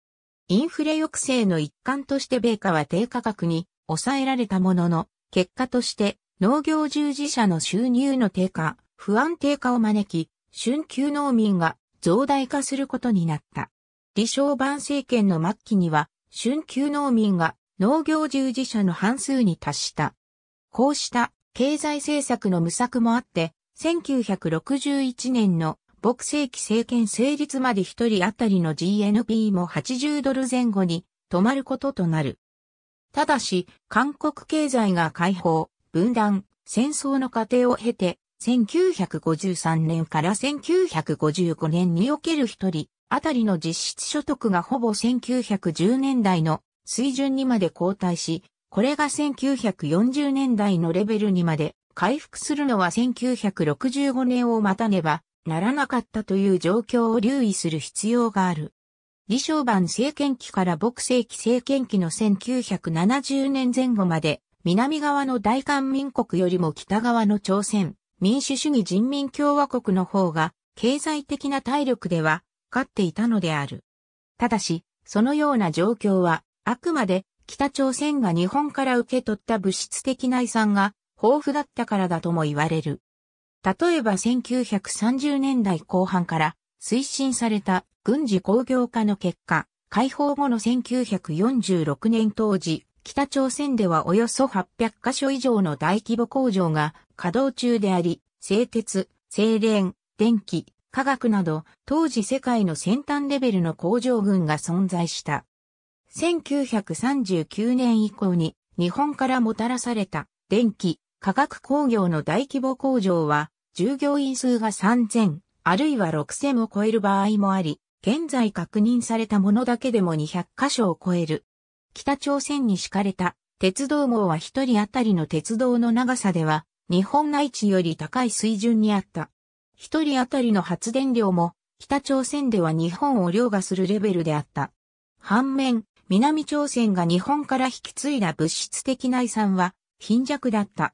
インフレ抑制の一環として米価は低価格に抑えられたものの、結果として農業従事者の収入の低下、不安定化を招き、春休農民が増大化することになった。李承晩政権の末期には、春休農民が農業従事者の半数に達した。こうした経済政策の無策もあって、1961年の牧世紀政権成立まで一人当たりの GNP も80ドル前後に止まることとなる。ただし、韓国経済が解放、分断、戦争の過程を経て、1953年から1955年における一人当たりの実質所得がほぼ1910年代の水準にまで後退し、これが1940年代のレベルにまで回復するのは1965年を待たねばならなかったという状況を留意する必要がある。李承晩政権期から牧世紀政権期の1970年前後まで、南側の大韓民国よりも北側の朝鮮、民主主義人民共和国の方が、経済的な体力では、勝っていたのである。ただし、そのような状況は、あくまで北朝鮮が日本から受け取った物質的な遺産が豊富だったからだとも言われる。例えば1930年代後半から推進された軍事工業化の結果、解放後の1946年当時、北朝鮮ではおよそ800カ所以上の大規模工場が稼働中であり、製鉄、精錬、電気、化学など、当時世界の先端レベルの工場群が存在した。1939年以降に日本からもたらされた電気、化学工業の大規模工場は、従業員数が3000、あるいは6000を超える場合もあり、現在確認されたものだけでも200箇所を超える。北朝鮮に敷かれた鉄道網は一人当たりの鉄道の長さでは、日本内地より高い水準にあった。一人当たりの発電量も、北朝鮮では日本を凌駕するレベルであった。反面、南朝鮮が日本から引き継いだ物質的内産は貧弱だった。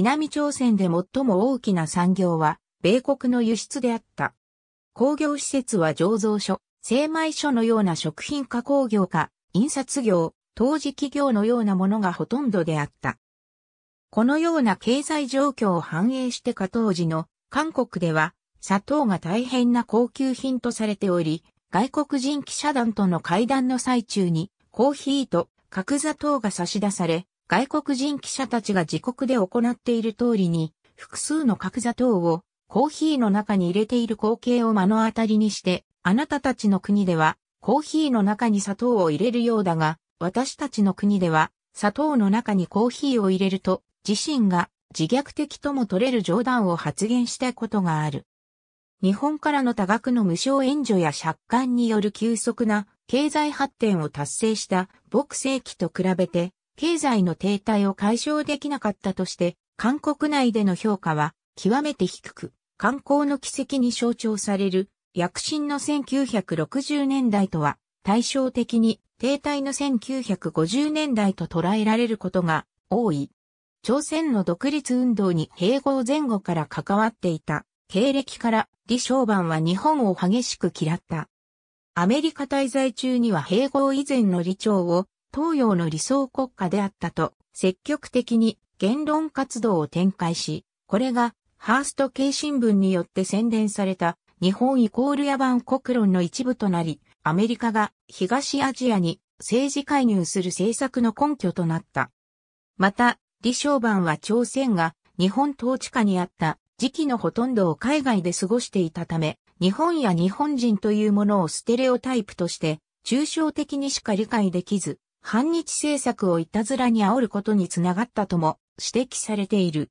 南朝鮮で最も大きな産業は、米国の輸出であった。工業施設は醸造所、精米所のような食品加工業か、印刷業、陶磁企業のようなものがほとんどであった。このような経済状況を反映してか当時の韓国では砂糖が大変な高級品とされており、外国人記者団との会談の最中にコーヒーと角砂糖が差し出され、外国人記者たちが自国で行っている通りに、複数の角砂糖をコーヒーの中に入れている光景を目の当たりにして、あなたたちの国ではコーヒーの中に砂糖を入れるようだが、私たちの国では砂糖の中にコーヒーを入れると、自身が自虐的とも取れる冗談を発言したことがある。日本からの多額の無償援助や借款による急速な経済発展を達成した牧世紀と比べて経済の停滞を解消できなかったとして、韓国内での評価は極めて低く、観光の奇跡に象徴される、躍進の1960年代とは対照的に停滞の1950年代と捉えられることが多い。朝鮮の独立運動に併合前後から関わっていた経歴から李承晩は日本を激しく嫌った。アメリカ滞在中には併合以前の李朝を東洋の理想国家であったと積極的に言論活動を展開し、これがハースト系新聞によって宣伝された日本イコール野蛮国論の一部となり、アメリカが東アジアに政治介入する政策の根拠となった。また、李承晩は朝鮮が日本統治下にあった時期のほとんどを海外で過ごしていたため、日本や日本人というものをステレオタイプとして抽象的にしか理解できず、反日政策をいたずらに煽ることにつながったとも指摘されている。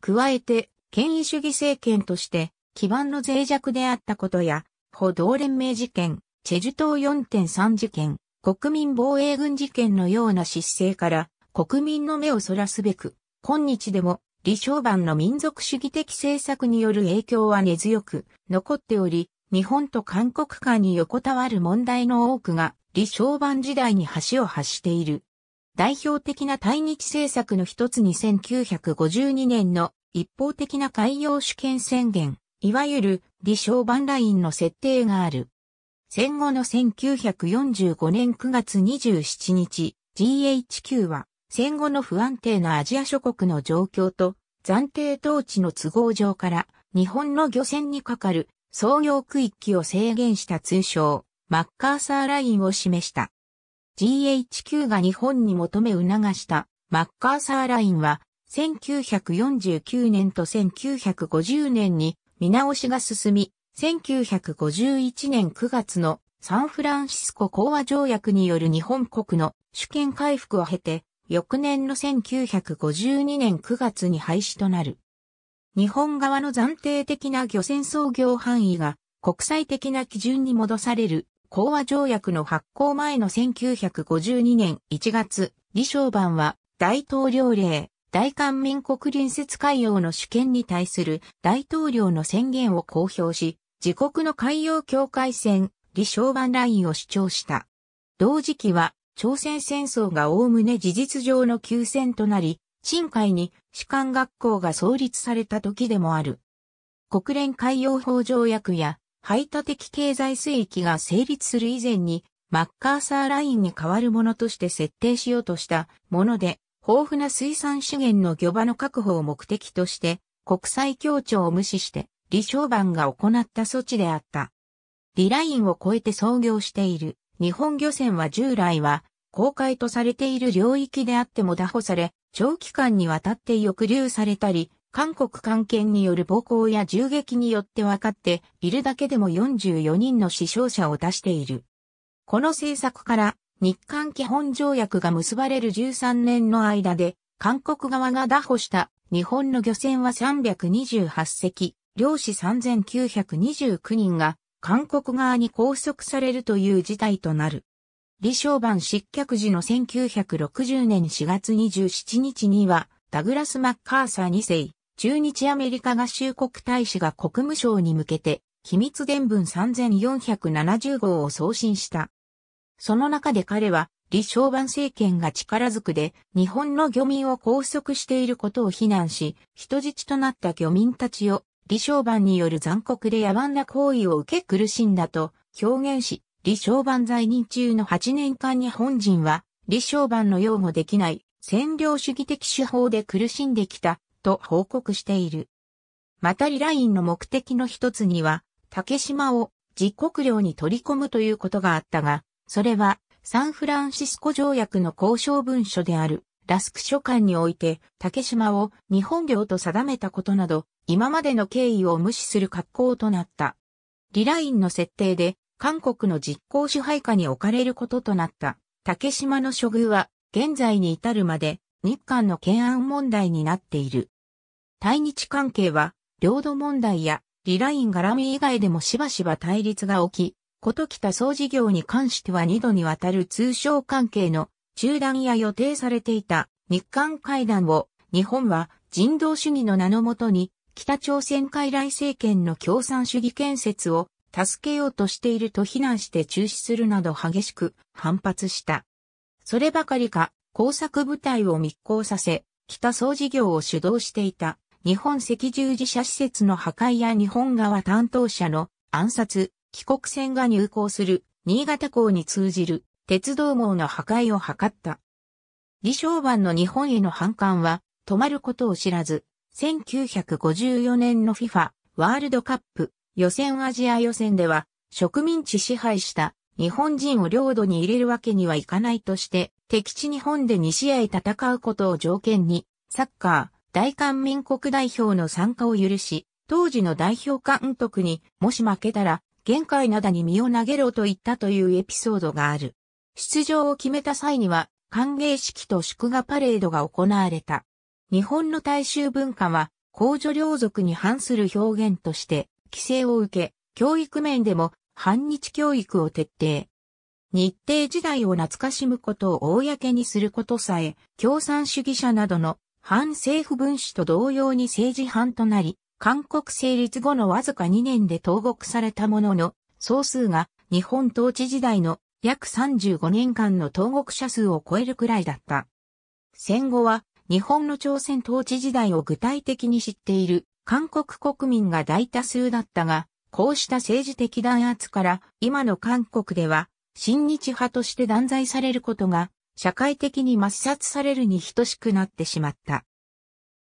加えて、権威主義政権として基盤の脆弱であったことや、歩道連盟事件、チェジュ島4.3事件、国民防衛軍事件のような失勢から国民の目をそらすべく、今日でも李承晩の民族主義的政策による影響は根強く残っており、日本と韓国間に横たわる問題の多くが、李承晩時代に橋を発している。代表的な対日政策の一つに1952年の一方的な海洋主権宣言、いわゆる李承晩ラインの設定がある。戦後の1945年9月27日、GHQ は戦後の不安定なアジア諸国の状況と暫定統治の都合上から日本の漁船にかかる創業区域を制限した通称、マッカーサーラインを示した。GHQ が日本に求め促したマッカーサーラインは、1949年と1950年に見直しが進み、1951年9月のサンフランシスコ講和条約による日本国の主権回復を経て、翌年の1952年9月に廃止となる。日本側の暫定的な漁船操業範囲が国際的な基準に戻される講和条約の発行前の1952年1月、李承晩は大統領令、大韓民国隣接海洋の主権に対する大統領の宣言を公表し、自国の海洋境界線、李承晩ラインを主張した。同時期は、朝鮮戦争が概ね事実上の休戦となり、深海に士官学校が創立された時でもある。国連海洋法条約や排他的経済水域が成立する以前にマッカーサーラインに代わるものとして設定しようとしたもので、豊富な水産資源の漁場の確保を目的として国際協調を無視して李承晩が行った措置であった。リラインを超えて操業している日本漁船は従来は公開とされている領域であっても打破され、長期間にわたって抑留されたり、韓国関係による暴行や銃撃によって分かっているだけでも44人の死傷者を出している。この政策から日韓基本条約が結ばれる13年の間で韓国側が打破した日本の漁船は328隻、漁師3929人が韓国側に拘束されるという事態となる。李正晩失脚時の1960年4月27日には、ダグラス・マッカーサー2世、駐日アメリカ合衆国大使が国務省に向けて、機密伝文3470号を送信した。その中で彼は、李正晩政権が力ずくで、日本の漁民を拘束していることを非難し、人質となった漁民たちを、李正晩による残酷で野蛮な行為を受け苦しんだと表現し、李承晩在任中の8年間日本人は、李承晩の擁護できない占領主義的手法で苦しんできたと報告している。またリラインの目的の一つには、竹島を自国領に取り込むということがあったが、それはサンフランシスコ条約の交渉文書であるラスク書簡において竹島を日本領と定めたことなど、今までの経緯を無視する格好となった。リラインの設定で韓国の実効支配下に置かれることとなった竹島の処遇は現在に至るまで日韓の懸案問題になっている。対日関係は領土問題やリライン絡み以外でもしばしば対立が起き、こと北た総事業に関しては二度にわたる通商関係の中断や予定されていた日韓会談を日本は人道主義の名のもとに北朝鮮傀儡政権の共産主義建設を助けようとしていると非難して中止するなど激しく反発した。そればかりか、工作部隊を密航させ、北総事業を主導していた日本赤十字社施設の破壊や日本側担当者の暗殺、帰国船が入港する新潟港に通じる鉄道網の破壊を図った。李承晩の日本への反感は止まることを知らず、1954年の FIFA ワールドカップ予選アジア予選では植民地支配した日本人を領土に入れるわけにはいかないとして敵地日本で2試合戦うことを条件にサッカー大韓民国代表の参加を許し当時の代表監督にもし負けたら限界どに身を投げろと言ったというエピソードがある。出場を決めた際には歓迎式と祝賀パレードが行われた。日本の大衆文化は公女領族に反する表現として規制を受け、教育面でも反日教育を徹底。日程時代を懐かしむことを公にすることさえ、共産主義者などの反政府分子と同様に政治犯となり、韓国成立後のわずか2年で投獄されたものの、総数が日本統治時代の約35年間の投獄者数を超えるくらいだった。戦後は日本の朝鮮統治時代を具体的に知っている韓国国民が大多数だったが、こうした政治的弾圧から今の韓国では、親日派として断罪されることが、社会的に抹殺されるに等しくなってしまった。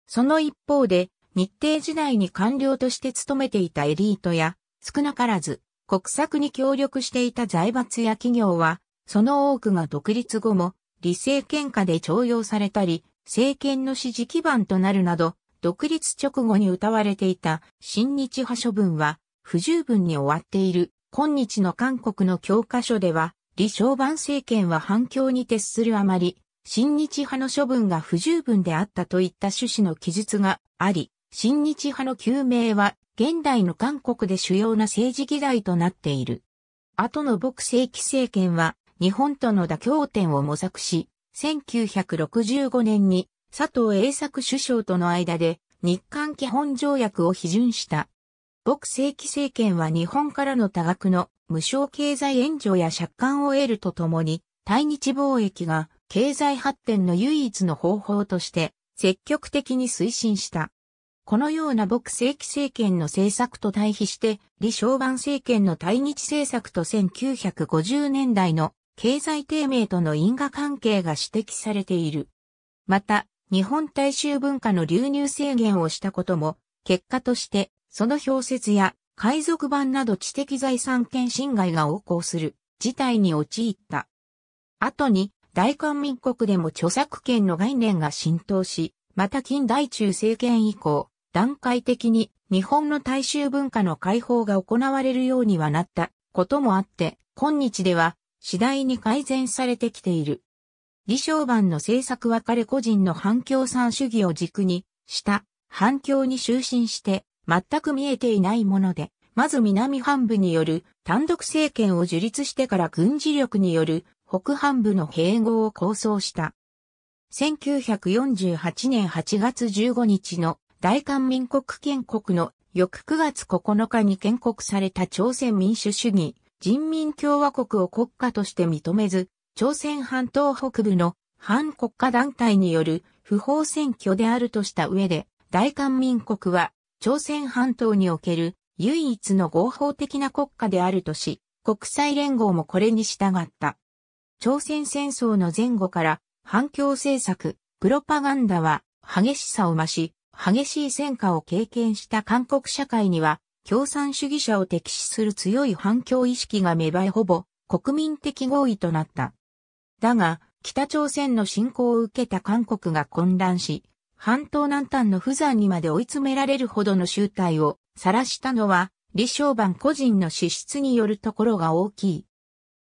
その一方で、日程時代に官僚として勤めていたエリートや、少なからず、国策に協力していた財閥や企業は、その多くが独立後も、理性喧嘩で徴用されたり、政権の支持基盤となるなど、独立直後に歌われていた新日派処分は不十分に終わっている。今日の韓国の教科書では、李承晩政権は反響に徹するあまり、新日派の処分が不十分であったといった趣旨の記述があり、新日派の救命は現代の韓国で主要な政治議題となっている。後の牧政規政権は日本との妥協点を模索し、1965年に佐藤栄作首相との間で日韓基本条約を批准した。朴正規政権は日本からの多額の無償経済援助や借款を得るとともに、対日貿易が経済発展の唯一の方法として積極的に推進した。このような朴正規政権の政策と対比して、李承晩政権の対日政策と1950年代の経済低迷との因果関係が指摘されている。また、日本大衆文化の流入制限をしたことも、結果として、その表説や海賊版など知的財産権侵害が横行する事態に陥った。後に、大韓民国でも著作権の概念が浸透し、また近代中政権以降、段階的に日本の大衆文化の解放が行われるようにはなったこともあって、今日では次第に改善されてきている。李承晩の制作は彼個人の反共産主義を軸にした反共に就寝して全く見えていないもので、まず南半部による単独政権を樹立してから軍事力による北半部の併合を構想した。1948年8月15日の大韓民国建国の翌9月9日に建国された朝鮮民主主義人民共和国を国家として認めず、朝鮮半島北部の反国家団体による不法選挙であるとした上で、大韓民国は朝鮮半島における唯一の合法的な国家であるとし、国際連合もこれに従った。朝鮮戦争の前後から反共政策、プロパガンダは激しさを増し、激しい戦火を経験した韓国社会には、共産主義者を敵視する強い反共意識が芽生えほぼ国民的合意となった。だが、北朝鮮の侵攻を受けた韓国が混乱し、半島南端の不山にまで追い詰められるほどの集体を晒したのは、李承晩個人の資質によるところが大きい。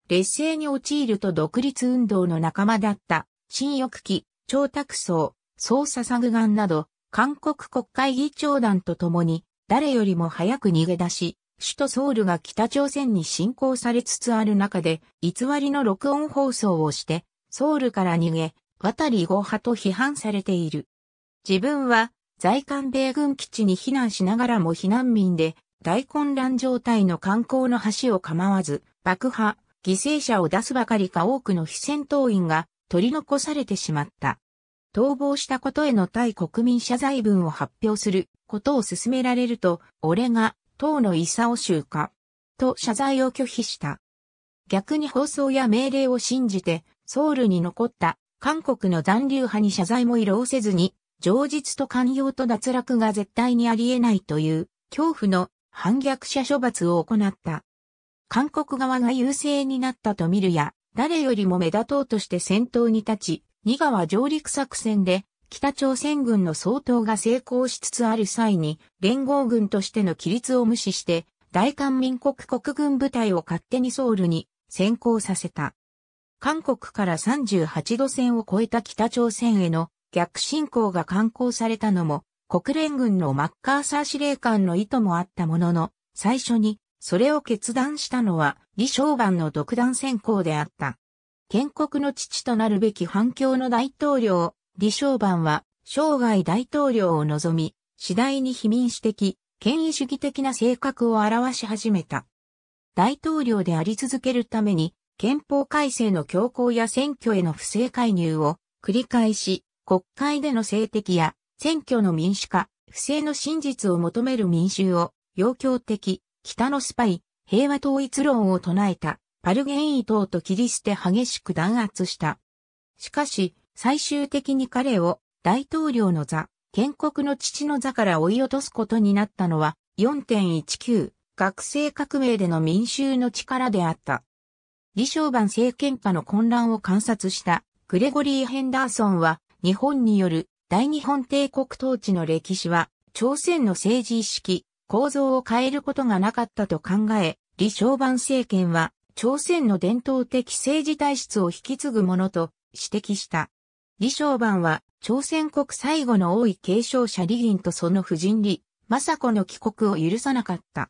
劣勢に陥ると独立運動の仲間だった、新翼機、張卓層、総佐々軍など、韓国国会議長団と共に、誰よりも早く逃げ出し、首都ソウルが北朝鮮に侵攻されつつある中で、偽りの録音放送をして、ソウルから逃げ、渡り豪派と批判されている。自分は、在韓米軍基地に避難しながらも避難民で、大混乱状態の観光の橋を構わず、爆破、犠牲者を出すばかりか多くの非戦闘員が取り残されてしまった。逃亡したことへの対国民謝罪文を発表することを勧められると、俺が党のイサオ州と謝罪を拒否した。逆に放送や命令を信じて、ソウルに残った韓国の残留派に謝罪も色をせずに、情実と寛容と脱落が絶対にあり得ないという恐怖の反逆者処罰を行った。韓国側が優勢になったと見るや、誰よりも目立とうとして先頭に立ち、二川上陸作戦で北朝鮮軍の総統が成功しつつある際に、連合軍としての規律を無視して、大韓民国国軍部隊を勝手にソウルに先行させた。韓国から38度線を越えた北朝鮮への逆進行が刊行されたのも、国連軍のマッカーサー司令官の意図もあったものの、最初にそれを決断したのは李承晩の独断先行であった。建国の父となるべき反共の大統領、李承晩は、生涯大統領を望み、次第に非民主的、権威主義的な性格を表し始めた。大統領であり続けるために、憲法改正の強行や選挙への不正介入を繰り返し、国会での政敵や選挙の民主化、不正の真実を求める民衆を、要教的、北のスパイ、平和統一論を唱えた、パルゲンイ党と切り捨て激しく弾圧した。しかし、最終的に彼を大統領の座、建国の父の座から追い落とすことになったのは4.19学生革命での民衆の力であった。李承晩政権下の混乱を観察したグレゴリー・ヘンダーソンは日本による大日本帝国統治の歴史は朝鮮の政治意識、構造を変えることがなかったと考え、李承晩政権は朝鮮の伝統的政治体質を引き継ぐものと指摘した。李承晩は、朝鮮国最後の王位継承者李銀とその夫人李、政子の帰国を許さなかった。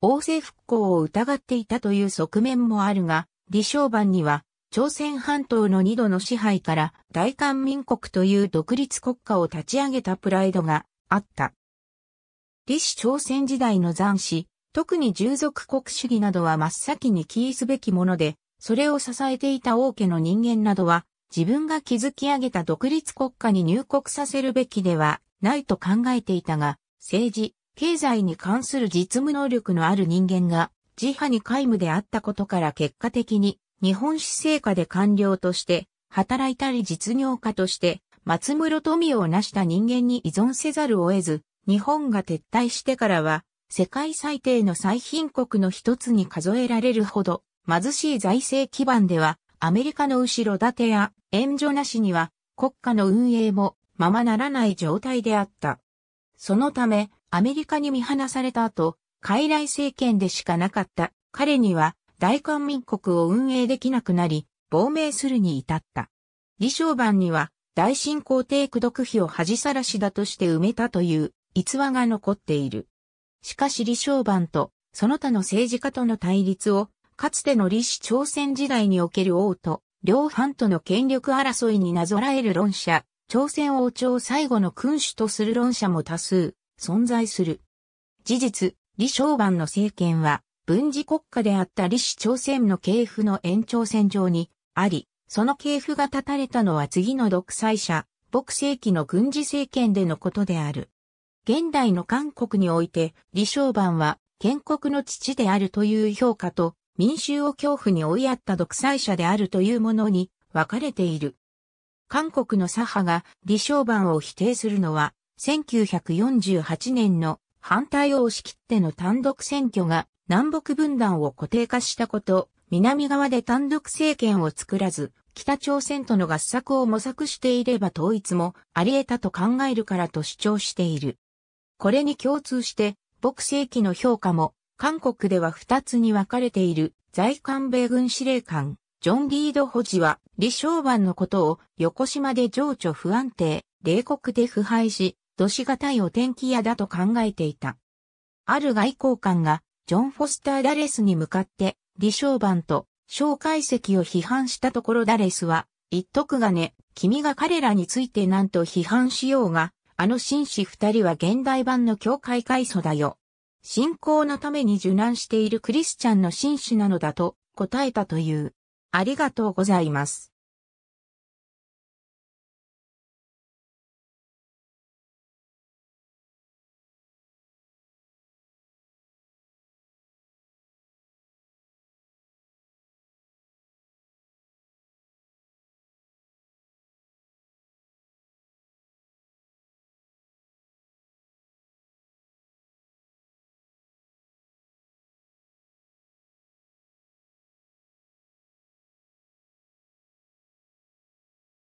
王政復興を疑っていたという側面もあるが、李承晩には、朝鮮半島の二度の支配から大韓民国という独立国家を立ち上げたプライドがあった。李氏朝鮮時代の残死、特に従属国主義などは真っ先に起意すべきもので、それを支えていた王家の人間などは自分が築き上げた独立国家に入国させるべきではないと考えていたが、政治、経済に関する実務能力のある人間が自派に皆無であったことから結果的に日本史成果で官僚として働いたり実業家として松室富を成した人間に依存せざるを得ず、日本が撤退してからは世界最低の最貧国の一つに数えられるほど貧しい財政基盤ではアメリカの後ろ盾や援助なしには国家の運営もままならない状態であった。そのため、アメリカに見放された後、傀儡政権でしかなかった彼には大韓民国を運営できなくなり、亡命するに至った。李承晩には大清皇帝駆読費を恥さらしだとして埋めたという逸話が残っている。しかし李承晩とその他の政治家との対立をかつての李氏朝鮮時代における王と両藩との権力争いになぞらえる論者、朝鮮王朝最後の君主とする論者も多数存在する。事実、李承晩の政権は軍事国家であった李氏朝鮮の系譜の延長線上にあり、その系譜が断たれたのは次の独裁者、朴世紀の軍事政権でのことである。現代の韓国において、李承晩は建国の父であるという評価と、民衆を恐怖に追いやった独裁者であるというものに分かれている。韓国の左派が李承晩を否定するのは、1948年の反対を押し切っての単独選挙が南北分断を固定化したこと、南側で単独政権を作らず、北朝鮮との合作を模索していれば統一もあり得たと考えるからと主張している。これに共通して、北世紀の評価も韓国では二つに分かれている在韓米軍司令官、ジョン・リード・ホジは、李承晩のことを、横島で情緒不安定、冷酷で腐敗し、どしがたいお天気屋だと考えていた。ある外交官が、ジョン・フォスター・ダレスに向かって、李承晩と、蒋介石を批判したところダレスは、言っとくがね、君が彼らについて何と批判しようが、あの紳士二人は現代版の教会階層だよ。信仰のために受難しているクリスチャンの紳士なのだと答えたという。ありがとうございます。